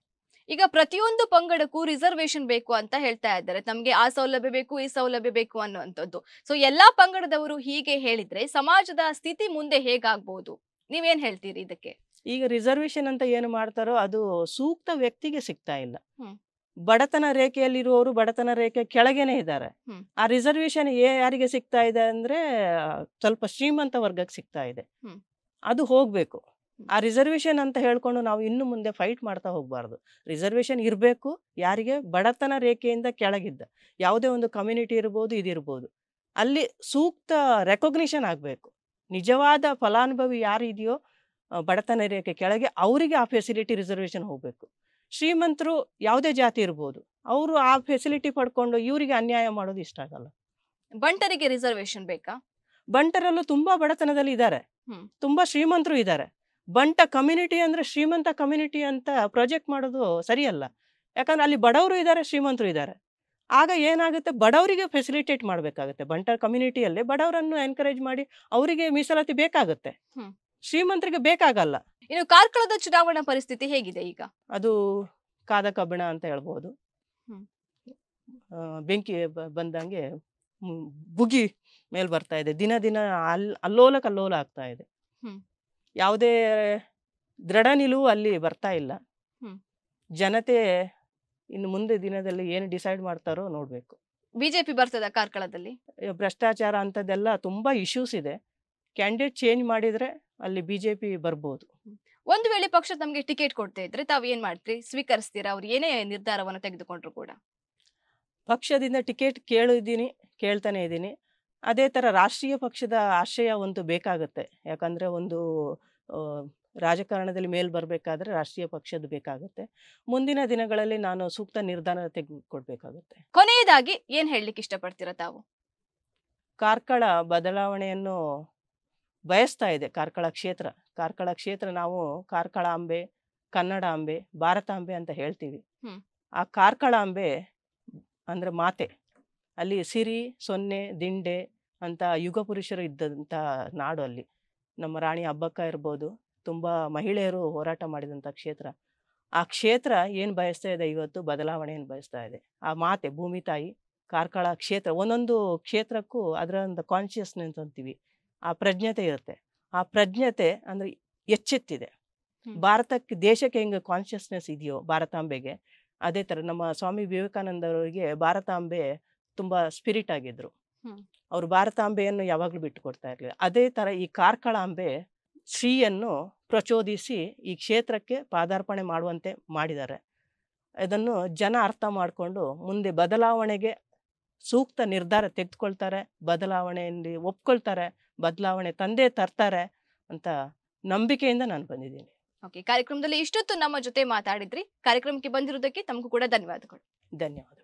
ಈಗ ಪ್ರತಿಯೊಂದು ಪಂಗಡಕ್ಕೂ ರಿಸರ್ವೇಶನ್ ಬೇಕು ಅಂತ ಹೇಳ್ತಾ ಇದ್ದಾರೆ ತಮಗೆ ಆ ಸೌಲಭ್ಯ ಬೇಕು ಈ ಸೌಲಭ್ಯ ಬೇಕು ಅನ್ನುವಂಥದ್ದು ಸೊ ಎಲ್ಲಾ ಪಂಗಡದವರು ಹೀಗೆ ಹೇಳಿದ್ರೆ ಸಮಾಜದ ಸ್ಥಿತಿ ಮುಂದೆ ಹೇಗಾಗ್ಬಹುದು ನೀವೇನ್ ಹೇಳ್ತೀರಿ ಇದಕ್ಕೆ ಈಗ ರಿಸರ್ವೇಶನ್ ಅಂತ ಏನು ಮಾಡ್ತಾರೋ ಅದು ಸೂಕ್ತ ವ್ಯಕ್ತಿಗೆ ಸಿಗ್ತಾ ಇಲ್ಲ ಬಡತನ ರೇಖೆಯಲ್ಲಿರುವವರು ಬಡತನ ರೇಖೆ ಕೆಳಗೇನೆ ಇದ್ದಾರೆ ಆ ರಿಸರ್ವೇಶನ್ ಯಾರಿಗೆ ಸಿಗ್ತಾ ಇದೆ ಅಂದ್ರೆ ಸ್ವಲ್ಪ ಶ್ರೀಮಂತ ವರ್ಗಕ್ಕೆ ಸಿಗ್ತಾ ಇದೆ ಅದು ಹೋಗ್ಬೇಕು ಆ ರಿಸರ್ವೇಶನ್ ಅಂತ ಹೇಳ್ಕೊಂಡು ನಾವು ಇನ್ನು ಮುಂದೆ ಫೈಟ್ ಮಾಡ್ತಾ ಹೋಗ್ಬಾರ್ದು ರಿಸರ್ವೇಶನ್ ಇರಬೇಕು ಯಾರಿಗೆ ಬಡತನ ರೇಖೆಯಿಂದ ಕೆಳಗಿದ್ದ ಯಾವುದೇ ಒಂದು ಕಮ್ಯುನಿಟಿ ಇರ್ಬೋದು ಇದಿರ್ಬೋದು ಅಲ್ಲಿ ಸೂಕ್ತ ರೆಕಗ್ನಿಷನ್ ಆಗಬೇಕು ನಿಜವಾದ ಫಲಾನುಭವಿ ಯಾರಿದೆಯೋ ಬಡತನ ರೇಖೆ ಕೆಳಗೆ ಅವರಿಗೆ ಆ ಫೆಸಿಲಿಟಿ ರಿಸರ್ವೇಶನ್ ಹೋಗಬೇಕು ಶ್ರೀಮಂತರು ಯಾವುದೇ ಜಾತಿ ಇರ್ಬೋದು ಅವರು ಆ ಫೆಸಿಲಿಟಿ ಪಡ್ಕೊಂಡು ಇವರಿಗೆ ಅನ್ಯಾಯ ಮಾಡೋದು ಇಷ್ಟ ಆಗಲ್ಲ ಬಂಟರಿಗೆ ರಿಸರ್ವೇಶನ್ ಬೇಕಾ ಬಂಟರಲ್ಲೂ ತುಂಬಾ ಬಡತನದಲ್ಲಿ ಇದ್ದಾರೆ ತುಂಬಾ ಶ್ರೀಮಂತರು ಇದ್ದಾರೆ ಬಂಟ ಕಮ್ಯುನಿಟಿ ಅಂದ್ರೆ ಶ್ರೀಮಂತ ಕಮ್ಯುನಿಟಿ ಅಂತ ಪ್ರಾಜೆಕ್ಟ್ ಮಾಡೋದು ಸರಿಯಲ್ಲ ಯಾಕಂದ್ರೆ ಅಲ್ಲಿ ಬಡವರು ಇದ್ದಾರೆ ಶ್ರೀಮಂತರು ಇದ್ದಾರೆ ಆಗ ಏನಾಗುತ್ತೆ ಬಡವರಿಗೆ ಫೆಸಿಲಿಟೇಟ್ ಮಾಡಬೇಕಾಗುತ್ತೆ ಬಂಟ ಕಮ್ಯುನಿಟಿಯಲ್ಲಿ ಬಡವರನ್ನು ಎನ್ಕರೇಜ್ ಮಾಡಿ ಅವರಿಗೆ ಮೀಸಲಾತಿ ಬೇಕಾಗುತ್ತೆ ಶ್ರೀಮಂತರಿಗೆ ಬೇಕಾಗಲ್ಲ ಇನ್ನು ಕಾರ್ಕಳದ ಚುನಾವಣಾ ಪರಿಸ್ಥಿತಿ ಹೇಗಿದೆ ಈಗ ಅದು ಕಾದ ಕಬ್ಬಿಣ ಅಂತ ಹೇಳ್ಬೋದು ಬೆಂಕಿ ಬಂದಂಗೆ ಬುಗಿ ಮೇಲೆ ಬರ್ತಾ ಇದೆ ದಿನ ದಿನ ಅಲ್ ಅಲ್ಲೋಲ ಕಲ್ಲೋಲ ಆಗ್ತಾ ಇದೆ ಯಾವುದೇ ದೃಢ ನಿಲುವು ಅಲ್ಲಿ ಬರ್ತಾ ಇಲ್ಲ ಜನತೆ ಇನ್ನು ಮುಂದೆ ದಿನದಲ್ಲಿ ಏನು ಡಿಸೈಡ್ ಮಾಡ್ತಾರೋ ನೋಡಬೇಕು ಬಿಜೆಪಿ ಬರ್ತದ ಕಾರ್ಕಳದಲ್ಲಿ ಭ್ರಷ್ಟಾಚಾರ ಅಂಥದ್ದೆಲ್ಲ ತುಂಬಾ ಇಶ್ಯೂಸ್ ಇದೆ ಕ್ಯಾಂಡಿಡೇಟ್ ಚೇಂಜ್ ಮಾಡಿದ್ರೆ ಅಲ್ಲಿ ಬಿಜೆಪಿ ಬರ್ಬೋದು ಒಂದು ವೇಳೆ ಪಕ್ಷ ತಮಗೆ ಟಿಕೆಟ್ ಕೊಡ್ತಾ ಇದ್ರೆ ತಾವು ಏನು ಮಾಡ್ತೀರಿ ಸ್ವೀಕರಿಸ್ತೀರಾ ಅವ್ರು ಏನೇ ನಿರ್ಧಾರವನ್ನು ತೆಗೆದುಕೊಂಡ್ರು ಕೂಡ ಪಕ್ಷದಿಂದ ಟಿಕೆಟ್ ಕೇಳಿದ್ದೀನಿ ಕೇಳ್ತಾನೆ ಇದ್ದೀನಿ ಅದೇ ಥರ ರಾಷ್ಟ್ರೀಯ ಪಕ್ಷದ ಆಶಯ ಒಂದು ಬೇಕಾಗುತ್ತೆ ಯಾಕಂದರೆ ಒಂದು ರಾಜಕಾರಣದಲ್ಲಿ ಮೇಲ್ ಬರಬೇಕಾದ್ರೆ ರಾಷ್ಟ್ರೀಯ ಪಕ್ಷದ ಬೇಕಾಗುತ್ತೆ ಮುಂದಿನ ದಿನಗಳಲ್ಲಿ ನಾನು ಸೂಕ್ತ ನಿರ್ಧಾರ ತೆಗೆದುಕೊಡ್ಬೇಕಾಗುತ್ತೆ ಕೊನೆಯದಾಗಿ ಏನು ಹೇಳಲಿಕ್ಕೆ ಇಷ್ಟಪಡ್ತೀರಾ ತಾವು ಕಾರ್ಕಳ ಬದಲಾವಣೆಯನ್ನು ಬಯಸ್ತಾ ಇದೆ ಕಾರ್ಕಳ ಕ್ಷೇತ್ರ ಕಾರ್ಕಳ ಕ್ಷೇತ್ರ ನಾವು ಕಾರ್ಕಳ ಅಂಬೆ ಕನ್ನಡ ಅಂಬೆ ಭಾರತಾಂಬೆ ಅಂತ ಹೇಳ್ತೀವಿ ಆ ಕಾರ್ಕಳ ಅಂಬೆ ಮಾತೆ ಅಲ್ಲಿ ಸಿರಿ ಸೊನ್ನೆ ದಿಂಡೆ ಅಂತ ಯುಗ ಪುರುಷರು ಇದ್ದಂಥ ನಾಡು ಅಲ್ಲಿ ನಮ್ಮ ರಾಣಿ ಹಬ್ಬಕ್ಕ ಇರ್ಬೋದು ತುಂಬ ಮಹಿಳೆಯರು ಹೋರಾಟ ಮಾಡಿದಂಥ ಕ್ಷೇತ್ರ ಆ ಕ್ಷೇತ್ರ ಏನು ಬಯಸ್ತಾ ಇದೆ ಇವತ್ತು ಬದಲಾವಣೆಯನ್ನು ಬಯಸ್ತಾ ಇದೆ ಆ ಮಾತೆ ಭೂಮಿ ತಾಯಿ ಕಾರ್ಕಳ ಕ್ಷೇತ್ರ ಒಂದೊಂದು ಕ್ಷೇತ್ರಕ್ಕೂ ಅದರ ಒಂದು ಕಾನ್ಷಿಯಸ್ನೆಸ್ ಅಂತೀವಿ ಆ ಪ್ರಜ್ಞತೆ ಇರುತ್ತೆ ಆ ಪ್ರಜ್ಞತೆ ಅಂದರೆ ಎಚ್ಚೆತ್ತಿದೆ ಭಾರತಕ್ಕೆ ದೇಶಕ್ಕೆ ಹೆಂಗೆ ಕಾನ್ಷಿಯಸ್ನೆಸ್ ಇದೆಯೋ ಭಾರತಾಂಬೆಗೆ ಅದೇ ಥರ ನಮ್ಮ ಸ್ವಾಮಿ ವಿವೇಕಾನಂದರವರಿಗೆ ಭಾರತಾಂಬೆ ತುಂಬಾ ಸ್ಪಿರಿಟ್ ಆಗಿದ್ರು ಅವರು ಭಾರತಾಂಬೆಯನ್ನು ಯಾವಾಗಲೂ ಬಿಟ್ಟು ಕೊಡ್ತಾ ಇರಲಿಲ್ಲ ಅದೇ ತರ ಈ ಕಾರ್ಕಳಾಂಬೆ ಶ್ರೀಯನ್ನು ಪ್ರಚೋದಿಸಿ ಈ ಕ್ಷೇತ್ರಕ್ಕೆ ಪಾದಾರ್ಪಣೆ ಮಾಡುವಂತೆ ಮಾಡಿದ್ದಾರೆ ಇದನ್ನು ಜನ ಅರ್ಥ ಮಾಡಿಕೊಂಡು ಮುಂದೆ ಬದಲಾವಣೆಗೆ ಸೂಕ್ತ ನಿರ್ಧಾರ ತೆಗೆದುಕೊಳ್ತಾರೆ ಬದಲಾವಣೆಯಲ್ಲಿ ಒಪ್ಕೊಳ್ತಾರೆ ಬದಲಾವಣೆ ತಂದೆ ತರ್ತಾರೆ ಅಂತ ನಂಬಿಕೆಯಿಂದ ನಾನು ಬಂದಿದ್ದೀನಿ ಓಕೆ ಕಾರ್ಯಕ್ರಮದಲ್ಲಿ ಇಷ್ಟೊತ್ತು ನಮ್ಮ ಜೊತೆ ಮಾತಾಡಿದ್ರಿ ಕಾರ್ಯಕ್ರಮಕ್ಕೆ ಬಂದಿರೋದಕ್ಕೆ ತಮಗೂ ಕೂಡ ಧನ್ಯವಾದಗಳು ಧನ್ಯವಾದ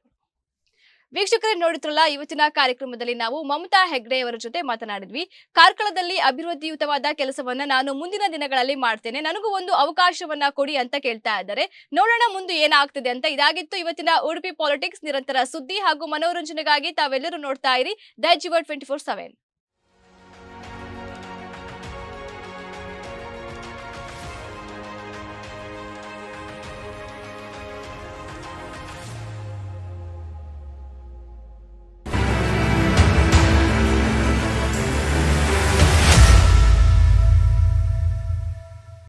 ವೀಕ್ಷಕರೇ ನೋಡಿದ್ರಲ್ಲ ಇವತ್ತಿನ ಕಾರ್ಯಕ್ರಮದಲ್ಲಿ ನಾವು ಮಮತಾ ಹೆಗ್ಡೆ ಅವರ ಜೊತೆ ಮಾತನಾಡಿದ್ವಿ ಕಾರ್ಕಳದಲ್ಲಿ ಅಭಿವೃದ್ಧಿಯುತವಾದ ಕೆಲಸವನ್ನ ನಾನು ಮುಂದಿನ ದಿನಗಳಲ್ಲಿ ಮಾಡ್ತೇನೆ ನನಗೂ ಒಂದು ಅವಕಾಶವನ್ನ ಕೊಡಿ ಅಂತ ಕೇಳ್ತಾ ಇದ್ದಾರೆ ನೋಡೋಣ ಮುಂದೆ ಏನಾಗ್ತದೆ ಅಂತ ಇದಾಗಿತ್ತು ಇವತ್ತಿನ ಉಡುಪಿ ಪಾಲಿಟಿಕ್ಸ್ ನಿರಂತರ ಸುದ್ದಿ ಹಾಗೂ ಮನೋರಂಜನೆಗಾಗಿ ತಾವೆಲ್ಲರೂ ನೋಡ್ತಾ ಇರಿ ದ ಟ್ವೆಂಟಿ ಫೋರ್ ಸೆವೆನ್